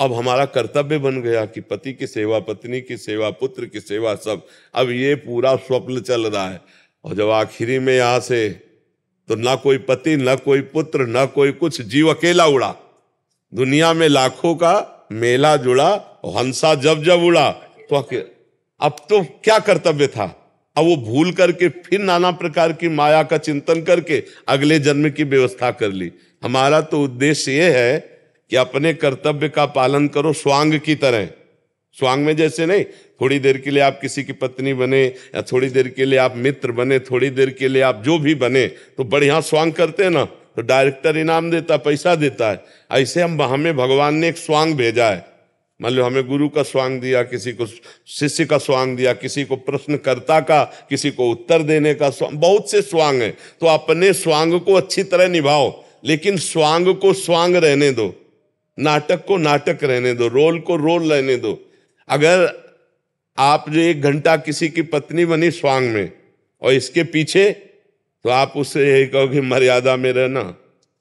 अब हमारा कर्तव्य बन गया कि पति की सेवा पत्नी की सेवा पुत्र की सेवा सब अब ये पूरा स्वप्न चल रहा है और जब आखिरी में यहां से तो ना कोई पति ना कोई पुत्र ना कोई कुछ जीव अकेला उड़ा दुनिया में लाखों का मेला जुड़ा हंसा जब जब उड़ा तो अब तो क्या कर्तव्य था अब वो भूल करके फिर नाना प्रकार की माया का चिंतन करके अगले जन्म की व्यवस्था कर ली हमारा तो उद्देश्य ये है कि अपने कर्तव्य का पालन करो स्वांग की तरह स्वांग में जैसे नहीं थोड़ी देर के लिए आप किसी की पत्नी बने या थोड़ी देर के लिए आप मित्र बने थोड़ी देर के लिए आप जो भी बने तो बढ़िया स्वांग करते हैं ना तो डायरेक्टर इनाम देता पैसा देता है ऐसे हम हमें भगवान ने एक स्वांग भेजा है मान लो हमें गुरु का स्वांग दिया किसी को शिष्य का स्वांग दिया किसी को प्रश्नकर्ता का किसी को उत्तर देने का स्वांग बहुत से स्वांग है तो अपने स्वांग को अच्छी तरह निभाओ लेकिन स्वांग को स्वांग रहने दो नाटक को नाटक रहने दो रोल को रोल रहने दो अगर आप जो एक घंटा किसी की पत्नी बनी स्वांग में और इसके पीछे तो आप उससे यही कहो कि मर्यादा में रहना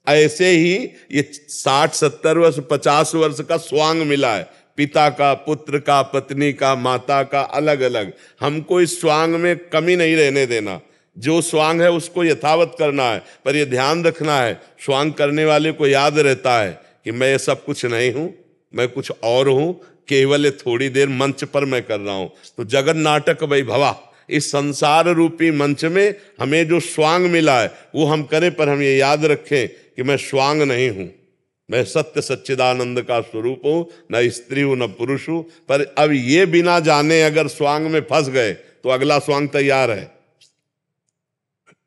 ऐसे ही ये साठ सत्तर वर्ष पचास वर्ष का स्वांग मिला है पिता का पुत्र का पत्नी का माता का अलग अलग हमको इस स्वांग में कमी नहीं रहने देना जो स्वांग है उसको यथावत करना है पर यह ध्यान रखना है स्वांग करने वाले को याद रहता है कि मैं ये सब कुछ नहीं हूँ मैं कुछ और हूँ केवल थोड़ी देर मंच पर मैं कर रहा हूँ तो जगन नाटक वैभवा इस संसार रूपी मंच में हमें जो स्वांग मिला है वो हम करें पर हम ये याद रखें कि मैं स्वांग नहीं हूँ मैं सत्य सच्चिदानंद का स्वरूप हूँ न स्त्री हूँ न पुरुष हूँ पर अब ये बिना जाने अगर स्वांग में फंस गए तो अगला स्वांग तैयार है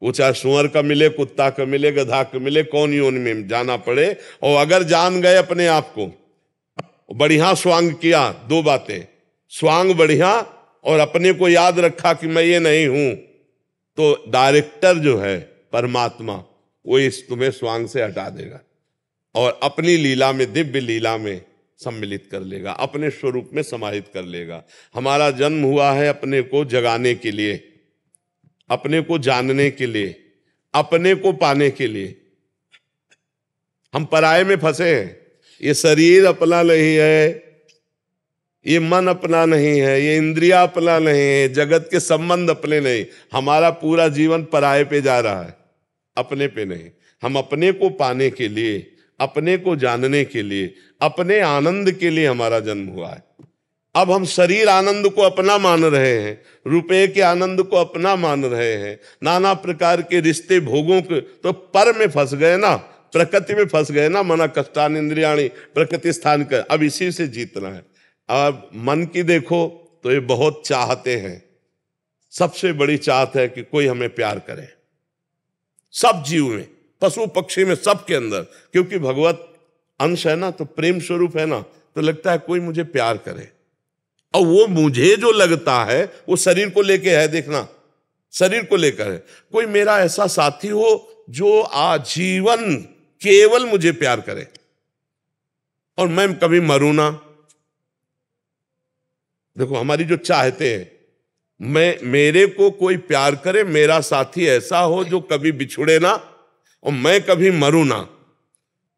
वो चाहे सुअर का मिले कुत्ता का मिले गधा का मिले कौन ही उनमें जाना पड़े और अगर जान गए अपने आप को बढ़िया स्वांग किया दो बातें स्वांग बढ़िया और अपने को याद रखा कि मैं ये नहीं हूं तो डायरेक्टर जो है परमात्मा वो इस तुम्हें स्वांग से हटा देगा और अपनी लीला में दिव्य लीला में सम्मिलित कर लेगा अपने स्वरूप में समाहित कर लेगा हमारा जन्म हुआ है अपने को जगाने के लिए अपने को जानने के लिए अपने को पाने के लिए हम पराये में फंसे हैं ये शरीर अपना नहीं है ये मन अपना नहीं है ये इंद्रिया अपना नहीं है जगत के संबंध अपने नहीं हमारा पूरा जीवन पराये पे जा रहा है अपने पे नहीं हम अपने को पाने के लिए अपने को जानने के लिए अपने आनंद के लिए हमारा जन्म हुआ है अब हम शरीर आनंद को अपना मान रहे हैं रुपए के आनंद को अपना मान रहे हैं नाना प्रकार के रिश्ते भोगों के तो पर में फंस गए ना प्रकृति में फंस गए ना मना कष्टान इंद्रियाणी प्रकृति स्थान का अब इसी से जीतना है अब मन की देखो तो ये बहुत चाहते हैं सबसे बड़ी चाहत है कि कोई हमें प्यार करे सब जीव में पशु पक्षी में सबके अंदर क्योंकि भगवत अंश है ना तो प्रेम स्वरूप है ना तो लगता है कोई मुझे प्यार करे और वो मुझे जो लगता है वो शरीर को लेके है देखना शरीर को लेकर है कोई मेरा ऐसा साथी हो जो आजीवन केवल मुझे प्यार करे और मैं कभी मरू ना देखो हमारी जो चाहते हैं मैं मेरे को कोई प्यार करे मेरा साथी ऐसा हो जो कभी बिछुड़े ना और मैं कभी मरू ना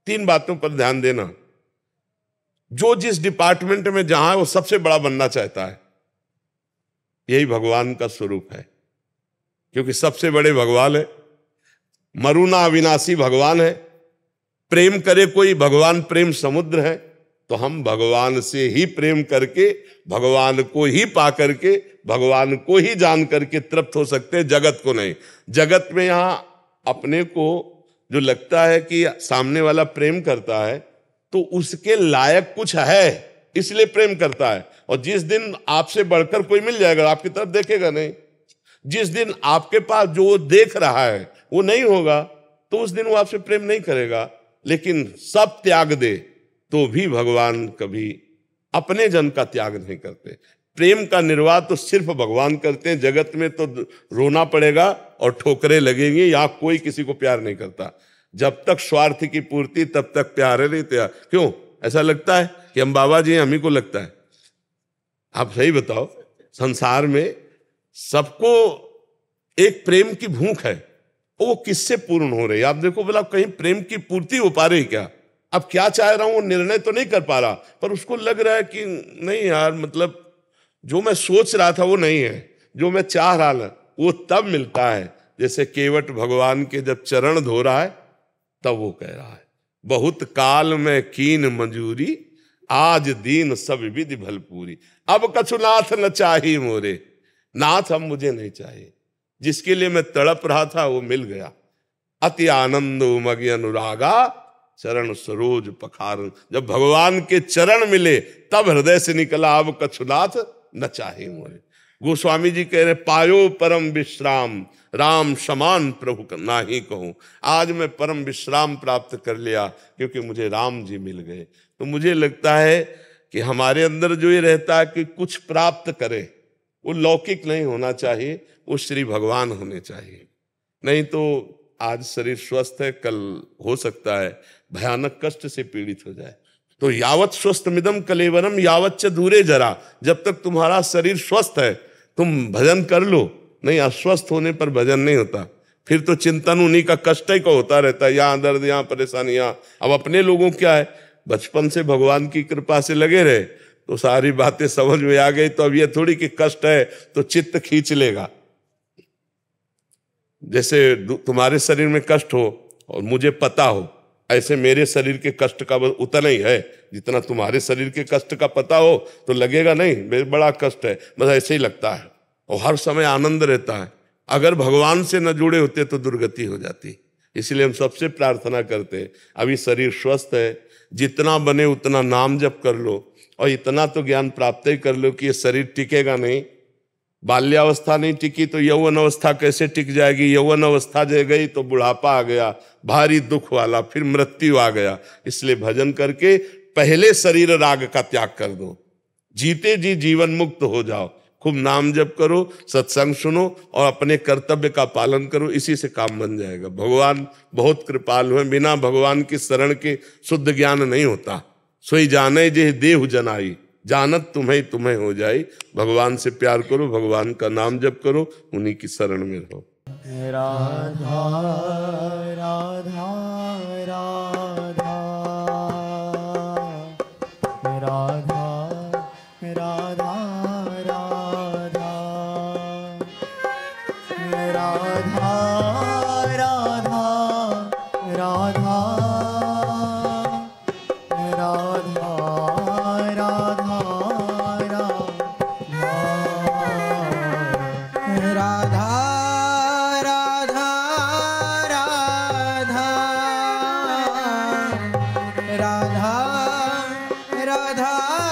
तीन बातों पर ध्यान देना जो जिस डिपार्टमेंट में जहां है वो सबसे बड़ा बनना चाहता है यही भगवान का स्वरूप है क्योंकि सबसे बड़े भगवान है मरुना अविनाशी भगवान है प्रेम करे कोई भगवान प्रेम समुद्र है तो हम भगवान से ही प्रेम करके भगवान को ही पा करके भगवान को ही जान करके तृप्त हो सकते हैं जगत को नहीं जगत में यहां अपने को जो लगता है कि सामने वाला प्रेम करता है तो उसके लायक कुछ है इसलिए प्रेम करता है और जिस दिन आपसे बढ़कर कोई मिल जाएगा आपकी तरफ देखेगा नहीं जिस दिन आपके पास जो वो देख रहा है वो नहीं होगा तो उस दिन वो आपसे प्रेम नहीं करेगा लेकिन सब त्याग दे तो भी भगवान कभी अपने जन का त्याग नहीं करते प्रेम का निर्वाह तो सिर्फ भगवान करते हैं जगत में तो रोना पड़ेगा और ठोकरे लगेंगी यहाँ कोई किसी को प्यार नहीं करता जब तक स्वार्थ की पूर्ति तब तक प्यार है नहीं त्यार क्यों ऐसा लगता है कि हम बाबा जी हम ही को लगता है आप सही बताओ संसार में सबको एक प्रेम की भूख है वो किससे पूर्ण हो रही है आप देखो बोला कहीं प्रेम की पूर्ति हो पा रही क्या अब क्या चाह रहा हूं वो निर्णय तो नहीं कर पा रहा पर उसको लग रहा है कि नहीं यार मतलब जो मैं सोच रहा था वो नहीं है जो मैं चाह रहा था वो तब मिलता है जैसे केवट भगवान के जब चरण धो रहा है तब वो कह रहा है बहुत काल में कीन मंजूरी आज दीन सब विधि भलपूरी अब कछु नाथ न चाहिए मोरे नाथ हम मुझे नहीं चाहिए जिसके लिए मैं तड़प रहा था वो मिल गया अति आनंद उमग अनुरागा चरण सरोज पखार जब भगवान के चरण मिले तब हृदय से निकला अब कछुनाथ न चाहे मोरे गोस्वामी जी कह रहे पायो परम विश्राम राम समान प्रभु ना ही कहूं आज मैं परम विश्राम प्राप्त कर लिया क्योंकि मुझे राम जी मिल गए तो मुझे लगता है कि हमारे अंदर जो ये रहता है कि कुछ प्राप्त करे वो लौकिक नहीं होना चाहिए वो श्री भगवान होने चाहिए नहीं तो आज शरीर स्वस्थ है कल हो सकता है भयानक कष्ट से पीड़ित हो जाए तो यावत स्वस्थ मिदम कलेवरम यावत च दूरे जरा जब तक तुम्हारा शरीर स्वस्थ है तुम भजन कर लो नहीं अस्वस्थ होने पर भजन नहीं होता फिर तो चिंतन उन्हीं का कष्ट ही का होता रहता है यहाँ दर्द यहाँ परेशानी यहाँ अब अपने लोगों क्या है बचपन से भगवान की कृपा से लगे रहे तो सारी बातें समझ में आ गई तो अब यह थोड़ी कि कष्ट है तो चित्त खींच लेगा जैसे तुम्हारे शरीर में कष्ट हो और मुझे पता हो ऐसे मेरे शरीर के कष्ट का उतना ही है जितना तुम्हारे शरीर के कष्ट का पता हो तो लगेगा नहीं मेरे बड़ा कष्ट है बस ऐसे ही लगता है और हर समय आनंद रहता है अगर भगवान से न जुड़े होते तो दुर्गति हो जाती इसलिए हम सबसे प्रार्थना करते हैं अभी शरीर स्वस्थ है जितना बने उतना नाम जप कर लो और इतना तो ज्ञान प्राप्त ही कर लो कि ये शरीर टिकेगा नहीं बाल्यावस्था नहीं टिकी तो यौवन अवस्था कैसे टिक जाएगी यौवन अवस्था जय गई तो बुढ़ापा आ गया भारी दुख वाला फिर मृत्यु आ गया इसलिए भजन करके पहले शरीर राग का त्याग कर दो जीते जी जीवन मुक्त हो जाओ खूब नाम जप करो सत्संग सुनो और अपने कर्तव्य का पालन करो इसी से काम बन जाएगा भगवान बहुत कृपालु हैं बिना भगवान की शरण के शुद्ध ज्ञान नहीं होता सोई जाने जे देह जनाई जानत तुम्हें तुम्हें हो जाए भगवान से प्यार करो भगवान का नाम जप करो उन्हीं की शरण में रहो राधा राधा राधा 他。